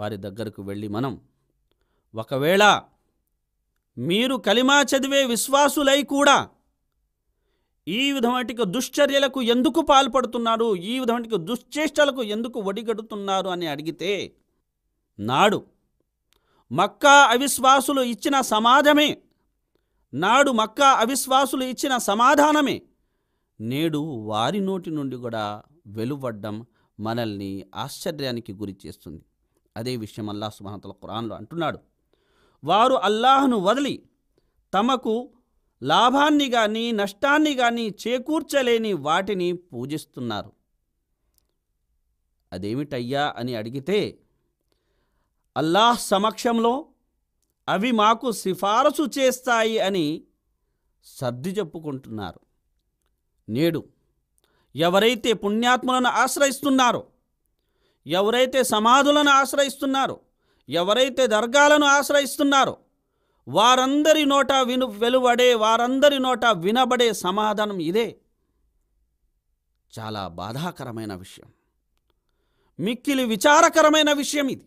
వారి దగ్గరకు వెళ్ళి మనం ఒకవేళ మీరు కలిమా చదివే విశ్వాసులై కూడా ఈ విధమైన దుశ్చర్యలకు ఎందుకు పాల్పడుతున్నారు ఈ విధమైన దుశ్చేష్టలకు ఎందుకు ఒడిగడుతున్నారు అని అడిగితే నాడు మక్కా అవిశ్వాసులు ఇచ్చిన సమాజమే నాడు మక్కా అవిశ్వాసులు ఇచ్చిన సమాధానమే నేడు వారి నోటి నుండి కూడా వెలువడ్డం మనల్ని ఆశ్చర్యానికి గురి చేస్తుంది అదే విషయం అల్లాహ్ సుబానతల ఖురాన్లో అంటున్నాడు వారు అల్లాహ్ను వదిలి తమకు లాభాన్ని కానీ నష్టాన్ని కానీ చేకూర్చలేని వాటిని పూజిస్తున్నారు అదేమిటయ్యా అని అడిగితే అల్లాహ్ సమక్షంలో అవి మాకు సిఫారసు చేస్తాయి అని సర్ది చెప్పుకుంటున్నారు నేడు ఎవరైతే పుణ్యాత్ములను ఆశ్రయిస్తున్నారో ఎవరైతే సమాధులను ఆశ్రయిస్తున్నారో ఎవరైతే దర్గాలను ఆశ్రయిస్తున్నారో వారందరి నోట విను వెలువడే వారందరి నోట వినబడే సమాధానం ఇదే చాలా బాధాకరమైన విషయం మిక్కిలి విచారకరమైన విషయం ఇది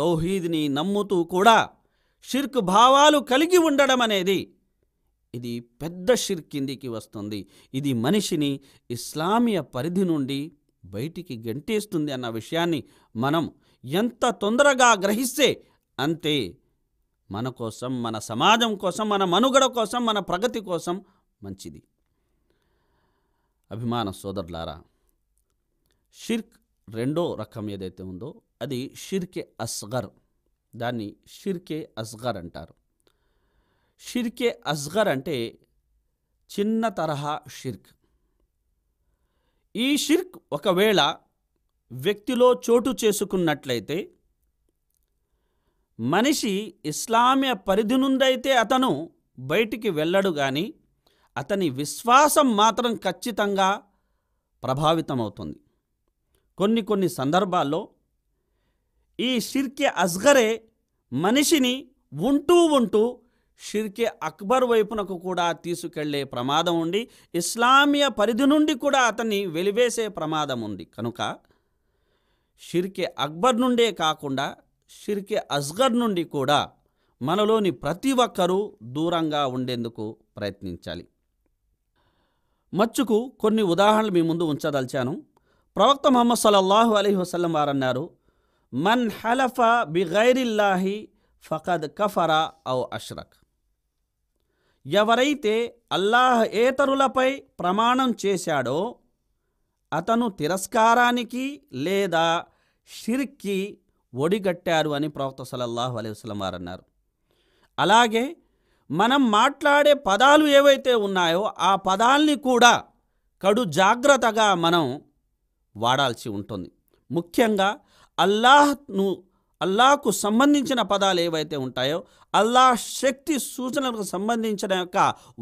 తౌహీద్ని నమ్ముతూ కూడా షిర్క్ భావాలు కలిగి ఉండడం అనేది ఇది పెద్ద షిర్క్ కిందికి వస్తుంది ఇది మనిషిని ఇస్లామీయ పరిధి నుండి బయటికి గంటేస్తుంది అన్న విషయాన్ని మనం ఎంత తొందరగా గ్రహిస్తే అంతే మన కోసం మన సమాజం కోసం మన మనుగడ కోసం మన ప్రగతి కోసం మంచిది అభిమాన సోదరులారా షిర్క్ రెండో రకం ఏదైతే ఉందో అది షిర్కే అస్గర్ దాన్ని షిర్కే అస్గర్ అంటారు షిర్కే అస్గర్ అంటే చిన్న తరహా షిర్క్ ఈ షిర్క్ ఒకవేళ వ్యక్తిలో చోటు చేసుకున్నట్లయితే మనిషి ఇస్లామ్య పరిధి నుండైతే అతను బయటికి వెళ్ళడు కానీ అతని విశ్వాసం మాత్రం ఖచ్చితంగా ప్రభావితమవుతుంది కొన్ని కొన్ని సందర్భాల్లో ఈ షిర్కె అస్గరే మనిషిని ఉంటూ ఉంటూ షిర్కె అక్బర్ వైపునకు కూడా తీసుకెళ్లే ప్రమాదం ఉండి ఇస్లామీయ పరిధి నుండి కూడా అతన్ని వెలివేసే ప్రమాదం ఉంది కనుక షిర్కె అక్బర్ నుండే కాకుండా షిర్కె అస్గర్ నుండి కూడా మనలోని ప్రతి ఒక్కరూ దూరంగా ఉండేందుకు ప్రయత్నించాలి మచ్చుకు కొన్ని ఉదాహరణలు మీ ముందు ఉంచదలిచాను ప్రవక్త మొహమ్మద్ సలల్లాహు అలీ వసల్లం వారన్నారు మన్ హలఫ బిగైరిల్లాహి ఫకద్ కఫరా ఔ అష్రక్ ఎవరైతే అల్లాహ్ ఏతరులపై ప్రమాణం చేశాడో అతను తిరస్కారానికి లేదా షిర్కి ఒడిగట్టారు అని ప్రవక్త సలల్లాహు అలైవలం వారు అన్నారు అలాగే మనం మాట్లాడే పదాలు ఏవైతే ఉన్నాయో ఆ పదాల్ని కూడా కడు జాగ్రత్తగా మనం వాడాల్సి ఉంటుంది ముఖ్యంగా అల్లాహ్ను అల్లాహకు సంబంధించిన పదాలు ఏవైతే ఉంటాయో అల్లాహ్ శక్తి సూచనలకు సంబంధించిన యొక్క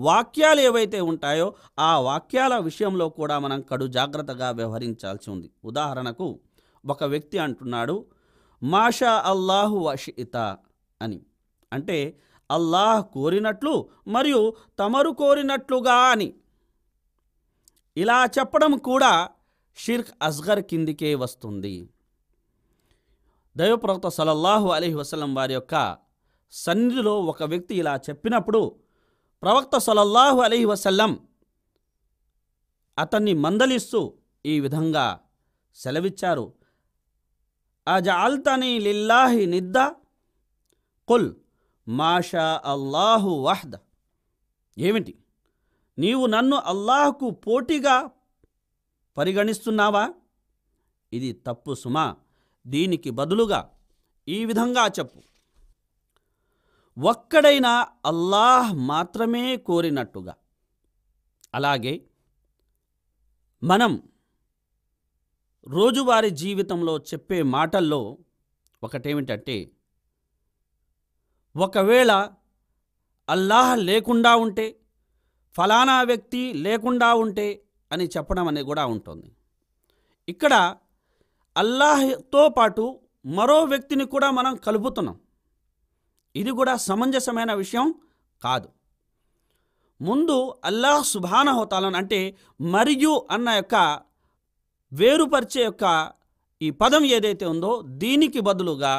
వాక్యాలు ఏవైతే ఉంటాయో ఆ వాక్యాల విషయంలో కూడా మనం కడు జాగ్రత్తగా వ్యవహరించాల్సి ఉంది ఉదాహరణకు ఒక వ్యక్తి అంటున్నాడు మాషా అల్లాహు వషిత అని అంటే అల్లాహ్ కోరినట్లు మరియు తమరు కోరినట్లుగా అని ఇలా చెప్పడం కూడా షిర్క్ అస్గర్ కిందికే వస్తుంది దైవప్రవక్త సలల్లాహు అలీ వసలం వారి యొక్క సన్నిధిలో ఒక వ్యక్తి ఇలా చెప్పినప్పుడు ప్రవక్త సలల్లాహు అలీ వసల్లం అతన్ని మందలిస్తూ ఈ విధంగా సెలవిచ్చారు అజాల్తని లిల్లాహి నిద్దా కుల్ మాషా అల్లాహు వహ్ద ఏమిటి నీవు నన్ను అల్లాహకు పోటీగా పరిగణిస్తున్నావా ఇది తప్పు సుమా దీనికి బదులుగా ఈ విధంగా చెప్పు ఒక్కడైనా అల్లాహ్ మాత్రమే కోరినట్టుగా అలాగే మనం రోజువారీ జీవితంలో చెప్పే మాటల్లో ఒకటేమిటంటే ఒకవేళ అల్లాహ్ లేకుండా ఉంటే ఫలానా వ్యక్తి లేకుండా ఉంటే అని చెప్పడం అనేది కూడా ఉంటుంది ఇక్కడ అల్లాహ్తో పాటు మరో వ్యక్తిని కూడా మనం కలుపుతున్నాం ఇది కూడా సమంజసమైన విషయం కాదు ముందు అల్లాహ్ హోతాలను అంటే మరియు అన్న యొక్క వేరుపరిచే యొక్క ఈ పదం ఏదైతే ఉందో దీనికి బదులుగా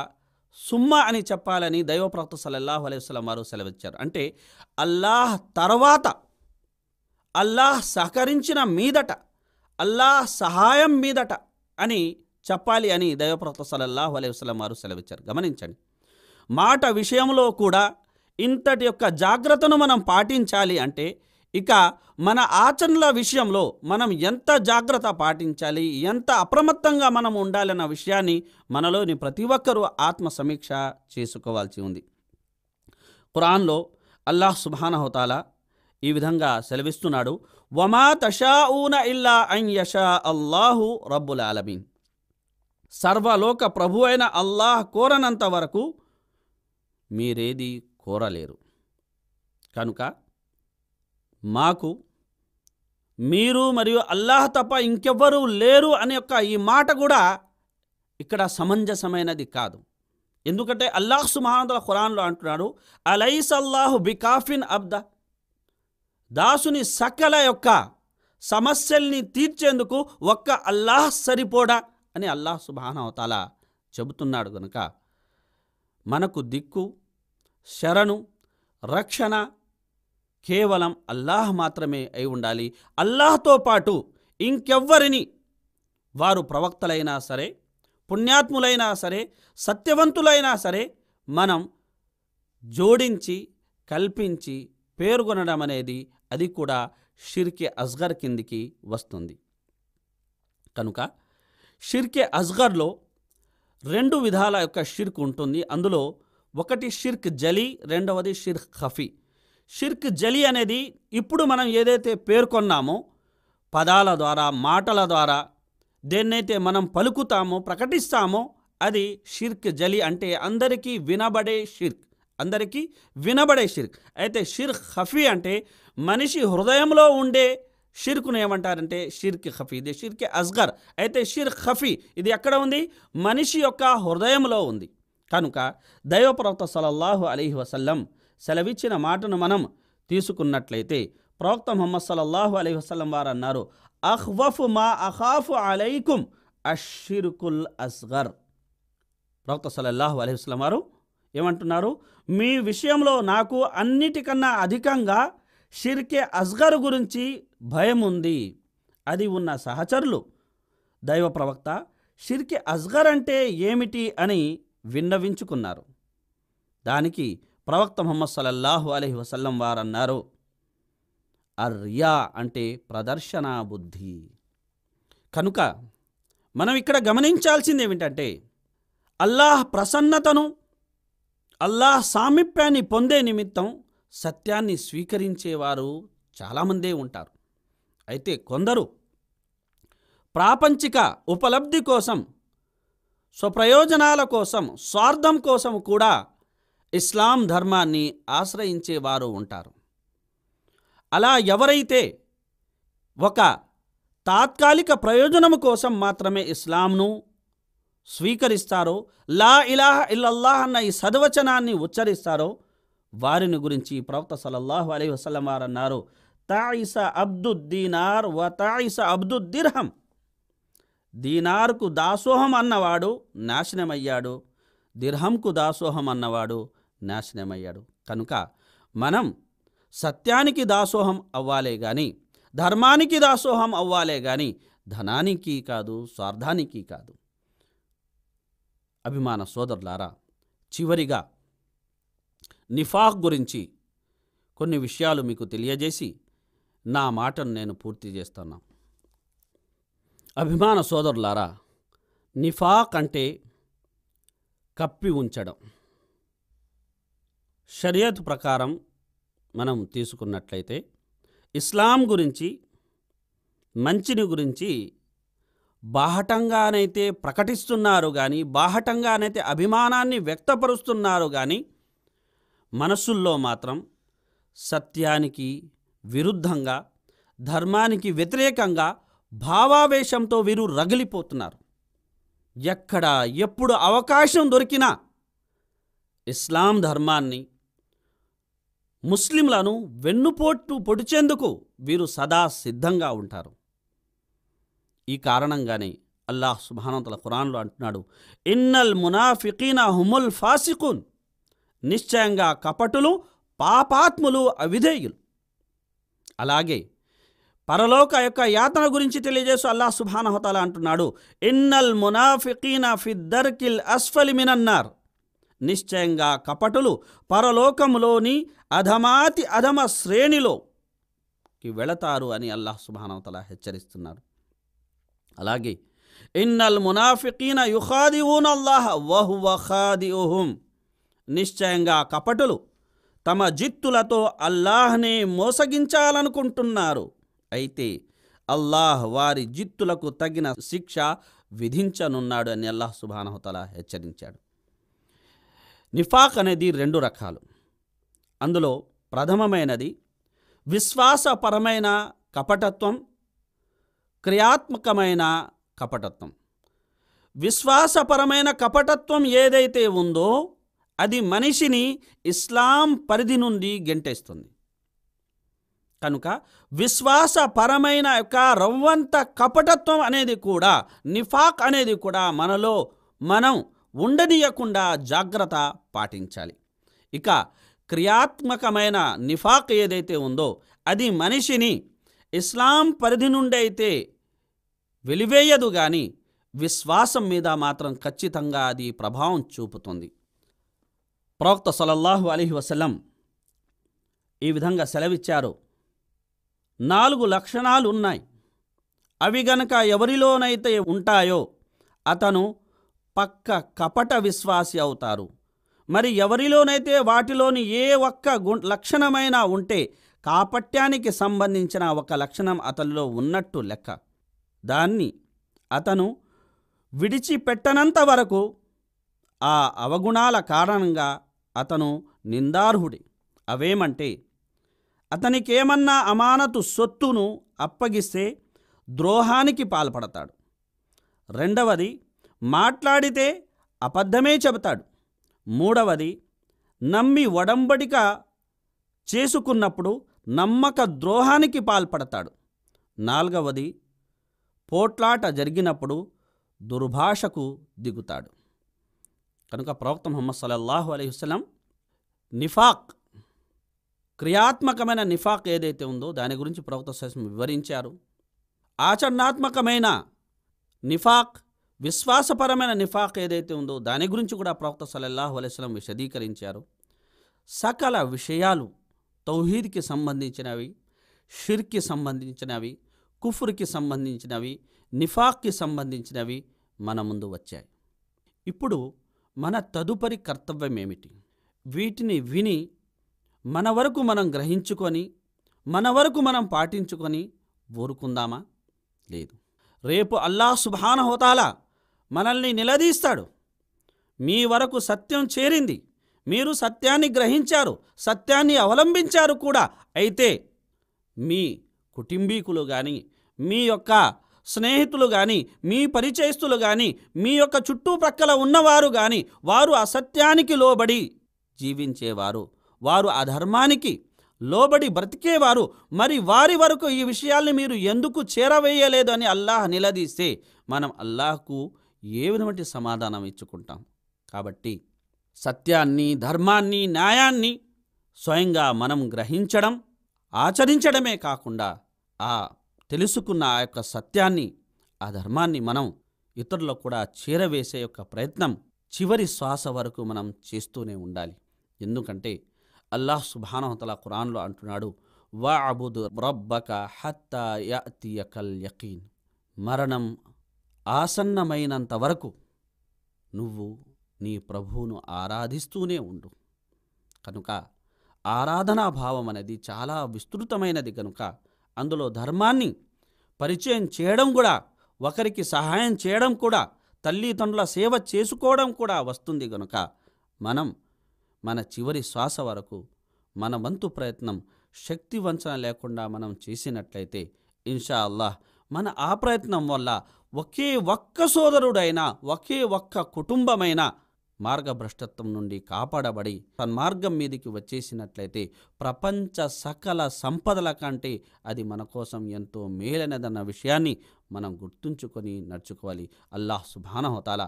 సుమ్మా అని చెప్పాలని దైవప్రవక్త సల్లల్లాహు అలైవలం వారు సెలవిచ్చారు అంటే అల్లాహ్ తర్వాత అల్లాహ్ సహకరించిన మీదట అల్లాహ్ సహాయం మీదట అని చెప్పాలి అని దైవప్రవక్త సల్లల్లాహు అలైవలం వారు సెలవిచ్చారు గమనించండి మాట విషయంలో కూడా ఇంతటి యొక్క జాగ్రత్తను మనం పాటించాలి అంటే ఇక మన ఆచరణల విషయంలో మనం ఎంత జాగ్రత్త పాటించాలి ఎంత అప్రమత్తంగా మనం ఉండాలన్న విషయాన్ని మనలోని ప్రతి ఒక్కరూ ఆత్మ సమీక్ష చేసుకోవాల్సి ఉంది ఖురాన్లో అల్లాహ్ సుబానహోతాలా ఈ విధంగా సెలవిస్తున్నాడు వమా తషాఊన ఇల్లా అన్ అల్లాహు రబ్బుల ఆలమీన్ సర్వలోక ప్రభు అయిన అల్లాహ్ కోరనంత వరకు మీరేది కోరలేరు కనుక మాకు మీరు మరియు అల్లాహ్ తప్ప ఇంకెవ్వరూ లేరు అనే యొక్క ఈ మాట కూడా ఇక్కడ సమంజసమైనది కాదు ఎందుకంటే అల్లాహ్ సుమహానుల ఖురాన్లో అంటున్నాడు అలైస్ అల్లాహు బికాఫిన్ అబ్ద దాసుని సకల యొక్క సమస్యల్ని తీర్చేందుకు ఒక్క అల్లాహ్ సరిపోడా అని అల్లాహ్ సుబానవతాల చెబుతున్నాడు కనుక మనకు దిక్కు శరణు రక్షణ కేవలం అల్లాహ్ మాత్రమే అయి ఉండాలి అల్లాహ్తో పాటు ఇంకెవ్వరిని వారు ప్రవక్తలైనా సరే పుణ్యాత్ములైనా సరే సత్యవంతులైనా సరే మనం జోడించి కల్పించి పేర్కొనడం అనేది అది కూడా షిర్కె అస్గర్ కిందికి వస్తుంది కనుక షిర్కె అస్గర్లో రెండు విధాల యొక్క షిర్క్ ఉంటుంది అందులో ఒకటి షిర్క్ జలీ రెండవది షిర్క్ ఖఫీ షిర్క్ జలి అనేది ఇప్పుడు మనం ఏదైతే పేర్కొన్నామో పదాల ద్వారా మాటల ద్వారా దేన్నైతే మనం పలుకుతామో ప్రకటిస్తామో అది షిర్క్ జలి అంటే అందరికీ వినబడే షిర్క్ అందరికీ వినబడే షిర్క్ అయితే షిర్ హఫీ అంటే మనిషి హృదయంలో ఉండే షిర్కును ఏమంటారంటే షిర్క్ హఫీ ఇది షిర్క్ అస్గర్ అయితే షిర్ హఫీ ఇది ఎక్కడ ఉంది మనిషి యొక్క హృదయంలో ఉంది కనుక దైవప్రవత సలల్లాహు అలీహి వసల్లం సెలవిచ్చిన మాటను మనం తీసుకున్నట్లయితే ప్రవక్త మొహమ్మద్ సల్లల్లాహు అలై వసలం వారు అన్నారు అహ్వఫ్ మా అహాఫ్ అలైకుం అషిర్కుల్ అస్గర్ ప్రవక్త సల్లల్లాహు అలై వసలం వారు ఏమంటున్నారు మీ విషయంలో నాకు అన్నిటికన్నా అధికంగా షిర్కే అస్గర్ గురించి భయం ఉంది అది ఉన్న సహచరులు దైవ ప్రవక్త షిర్కే అస్గర్ అంటే ఏమిటి అని విన్నవించుకున్నారు దానికి ప్రవక్త ముహమ్మద్ సలల్లాహు అలహి వసల్లం వారన్నారు అర్యా అంటే ప్రదర్శనా బుద్ధి కనుక మనం ఇక్కడ గమనించాల్సింది ఏమిటంటే అల్లాహ్ ప్రసన్నతను అల్లాహ్ సామీప్యాన్ని పొందే నిమిత్తం సత్యాన్ని స్వీకరించేవారు చాలామందే ఉంటారు అయితే కొందరు ప్రాపంచిక ఉపలబ్ధి కోసం స్వప్రయోజనాల కోసం స్వార్థం కోసం కూడా ఇస్లాం ధర్మాన్ని ఆశ్రయించేవారు ఉంటారు అలా ఎవరైతే ఒక తాత్కాలిక ప్రయోజనం కోసం మాత్రమే ఇస్లాంను స్వీకరిస్తారో లా ఇలాహ ఇల్లల్లాహ్ అన్న ఈ సద్వచనాన్ని ఉచ్చరిస్తారో వారిని గురించి ప్రవక్త సలల్లాహు అలీ వసలం వారు అన్నారు తాయిస అబ్దుద్దీనార్ వ తాయిస అబ్దుద్దిర్హం దీనార్కు దాసోహం అన్నవాడు నాశనమయ్యాడు దిర్హంకు దాసోహం అన్నవాడు నాశనమయ్యాడు కనుక మనం సత్యానికి దాసోహం అవ్వాలే కానీ ధర్మానికి దాసోహం అవ్వాలే కానీ ధనానికి కాదు స్వార్థానికి కాదు అభిమాన సోదరులారా చివరిగా నిఫాక్ గురించి కొన్ని విషయాలు మీకు తెలియజేసి నా మాటను నేను పూర్తి చేస్తున్నా అభిమాన సోదరులారా నిఫాక్ అంటే కప్పి ఉంచడం షరియత్ ప్రకారం మనం తీసుకున్నట్లయితే ఇస్లాం గురించి మంచిని గురించి బాహటంగానైతే ప్రకటిస్తున్నారు కానీ బాహటంగానైతే అభిమానాన్ని వ్యక్తపరుస్తున్నారు కానీ మనసుల్లో మాత్రం సత్యానికి విరుద్ధంగా ధర్మానికి వ్యతిరేకంగా భావావేశంతో వీరు రగిలిపోతున్నారు ఎక్కడ ఎప్పుడు అవకాశం దొరికినా ఇస్లాం ధర్మాన్ని ముస్లింలను వెన్నుపోటు పొడిచేందుకు వీరు సదా సిద్ధంగా ఉంటారు ఈ కారణంగానే అల్లాహ్ సుభానంతల ఖురాన్లో అంటున్నాడు ఇన్నల్ మునాఫికీన హుముల్ ఫాసికున్ నిశ్చయంగా కపటులు పాపాత్ములు అవిధేయులు అలాగే పరలోక యొక్క యాతన గురించి తెలియజేస్తూ అల్లాహ్ సుభానహతాల అంటున్నాడు ఇన్నల్ మునాఫికీన ఫిద్దర్కిల్ అస్ఫలి మినన్నారు నిశ్చయంగా కపటులు పరలోకములోని అధమాతి అధమ శ్రేణిలోకి వెళతారు అని అల్లాహ్ సుబానవతల హెచ్చరిస్తున్నారు అలాగే ఇన్నల్ మునాఫికీన యుఖాది అల్లాహ్ వహాది ఖాది నిశ్చయంగా కపటులు తమ జిత్తులతో అల్లాహ్ని మోసగించాలనుకుంటున్నారు అయితే అల్లాహ్ వారి జిత్తులకు తగిన శిక్ష విధించనున్నాడు అని అల్లాహ్ సుబానహతల హెచ్చరించాడు నిఫాక్ అనేది రెండు రకాలు అందులో ప్రథమమైనది విశ్వాసపరమైన కపటత్వం క్రియాత్మకమైన కపటత్వం విశ్వాసపరమైన కపటత్వం ఏదైతే ఉందో అది మనిషిని ఇస్లాం పరిధి నుండి గెంటేస్తుంది కనుక విశ్వాసపరమైన యొక్క రవ్వంత కపటత్వం అనేది కూడా నిఫాక్ అనేది కూడా మనలో మనం ఉండనీయకుండా జాగ్రత్త పాటించాలి ఇక క్రియాత్మకమైన నిఫాక్ ఏదైతే ఉందో అది మనిషిని ఇస్లాం పరిధి నుండి అయితే వెలివేయదు కానీ విశ్వాసం మీద మాత్రం ఖచ్చితంగా అది ప్రభావం చూపుతుంది ప్రవక్త సలల్లాహు అలీహి వసలం ఈ విధంగా సెలవిచ్చారు నాలుగు లక్షణాలు ఉన్నాయి అవి గనక ఎవరిలోనైతే ఉంటాయో అతను పక్క కపట విశ్వాసి అవుతారు మరి ఎవరిలోనైతే వాటిలోని ఏ ఒక్క లక్షణమైన ఉంటే కాపట్యానికి సంబంధించిన ఒక లక్షణం అతనిలో ఉన్నట్టు లెక్క దాన్ని అతను విడిచిపెట్టనంత వరకు ఆ అవగుణాల కారణంగా అతను నిందార్హుడి అవేమంటే అతనికేమన్నా అమానతు సొత్తును అప్పగిస్తే ద్రోహానికి పాల్పడతాడు రెండవది మాట్లాడితే అబద్ధమే చెబుతాడు మూడవది నమ్మి ఒడంబడిక చేసుకున్నప్పుడు నమ్మక ద్రోహానికి పాల్పడతాడు నాలుగవది పోట్లాట జరిగినప్పుడు దుర్భాషకు దిగుతాడు కనుక ప్రవక్త ముహమ్మద్ సల్లల్లాహు అలైహి వసలం నిఫాక్ క్రియాత్మకమైన నిఫాక్ ఏదైతే ఉందో దాని గురించి ప్రవక్త వివరించారు ఆచరణాత్మకమైన నిఫాక్ విశ్వాసపరమైన నిఫాక్ ఏదైతే ఉందో దాని గురించి కూడా ప్రవక్త సలల్లాహు అలైస్లం విశదీకరించారు సకల విషయాలు తౌహీద్కి సంబంధించినవి షిర్కి సంబంధించినవి కుఫుర్కి సంబంధించినవి నిఫాక్కి సంబంధించినవి మన ముందు వచ్చాయి ఇప్పుడు మన తదుపరి కర్తవ్యం ఏమిటి వీటిని విని మన వరకు మనం గ్రహించుకొని మన వరకు మనం పాటించుకొని ఊరుకుందామా లేదు రేపు అల్లా హోతాలా మనల్ని నిలదీస్తాడు మీ వరకు సత్యం చేరింది మీరు సత్యాన్ని గ్రహించారు సత్యాన్ని అవలంబించారు కూడా అయితే మీ కుటుంబీకులు కానీ మీ యొక్క స్నేహితులు కానీ మీ పరిచయస్తులు కానీ మీ యొక్క చుట్టుప్రక్కల ఉన్నవారు కానీ వారు అసత్యానికి లోబడి జీవించేవారు వారు అధర్మానికి లోబడి బ్రతికేవారు మరి వారి వరకు ఈ విషయాల్ని మీరు ఎందుకు చేరవేయలేదు అని అల్లాహ్ నిలదీస్తే మనం అల్లాహ్కు ఏ విధమైన సమాధానం ఇచ్చుకుంటాం కాబట్టి సత్యాన్ని ధర్మాన్ని న్యాయాన్ని స్వయంగా మనం గ్రహించడం ఆచరించడమే కాకుండా ఆ తెలుసుకున్న ఆ యొక్క సత్యాన్ని ఆ ధర్మాన్ని మనం ఇతరులకు కూడా చేరవేసే యొక్క ప్రయత్నం చివరి శ్వాస వరకు మనం చేస్తూనే ఉండాలి ఎందుకంటే అల్లాహ్ సుబానహతల ఖురాన్లో అంటున్నాడు వా అబుదు రబ్బక హత్తా యకల్ యకీన్ మరణం ఆసన్నమైనంత వరకు నువ్వు నీ ప్రభువును ఆరాధిస్తూనే ఉండు కనుక ఆరాధనాభావం అనేది చాలా విస్తృతమైనది కనుక అందులో ధర్మాన్ని పరిచయం చేయడం కూడా ఒకరికి సహాయం చేయడం కూడా తల్లిదండ్రుల సేవ చేసుకోవడం కూడా వస్తుంది గనుక మనం మన చివరి శ్వాస వరకు మన వంతు ప్రయత్నం శక్తి వంచన లేకుండా మనం చేసినట్లయితే ఇన్షా అల్లాహ్ మన ఆ ప్రయత్నం వల్ల ఒకే ఒక్క సోదరుడైనా ఒకే ఒక్క కుటుంబమైన మార్గభ్రష్టత్వం నుండి కాపాడబడి సన్మార్గం మీదికి వచ్చేసినట్లయితే ప్రపంచ సకల సంపదల కంటే అది మన కోసం ఎంతో మేలైనదన్న విషయాన్ని మనం గుర్తుంచుకొని నడుచుకోవాలి అల్లాహ్ సుభానహోతాల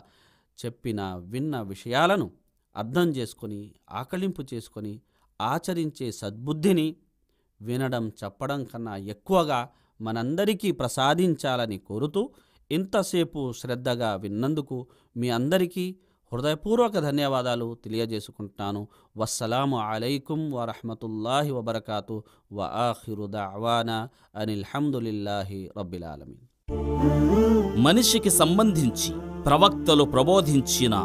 చెప్పిన విన్న విషయాలను అర్థం చేసుకొని ఆకలింపు చేసుకొని ఆచరించే సద్బుద్ధిని వినడం చెప్పడం కన్నా ఎక్కువగా మనందరికీ ప్రసాదించాలని కోరుతూ ఇంతసేపు శ్రద్ధగా విన్నందుకు మీ అందరికీ హృదయపూర్వక ధన్యవాదాలు తెలియజేసుకుంటున్నాను వస్సలాము అలైకుం వరహమతుల్లాహి వబర్కాతు వ ఆఖిరు దావానా అనిల్హమ్దులిల్లాహి రబ్బిలాలమీ మనిషికి సంబంధించి ప్రవక్తలు ప్రబోధించిన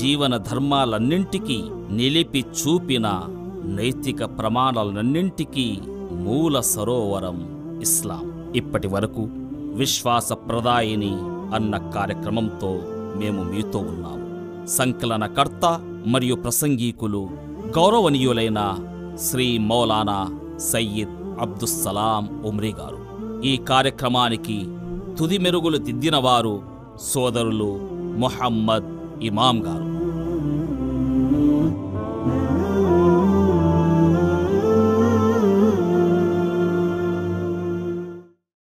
జీవన ధర్మాలన్నింటికీ నిలిపి చూపిన నైతిక ప్రమాణాలన్నింటికీ మూల సరోవరం ఇస్లాం ఇప్పటి వరకు విశ్వాస ప్రదాయిని అన్న కార్యక్రమంతో మేము మీతో ఉన్నాము సంకలనకర్త మరియు ప్రసంగీకులు గౌరవనీయులైన శ్రీ మౌలానా సయ్యద్ అబ్దుస్సలాం ఉమ్రీ గారు ఈ కార్యక్రమానికి తుది మెరుగులు దిద్దినవారు సోదరులు మొహమ్మద్ ఇమాం గారు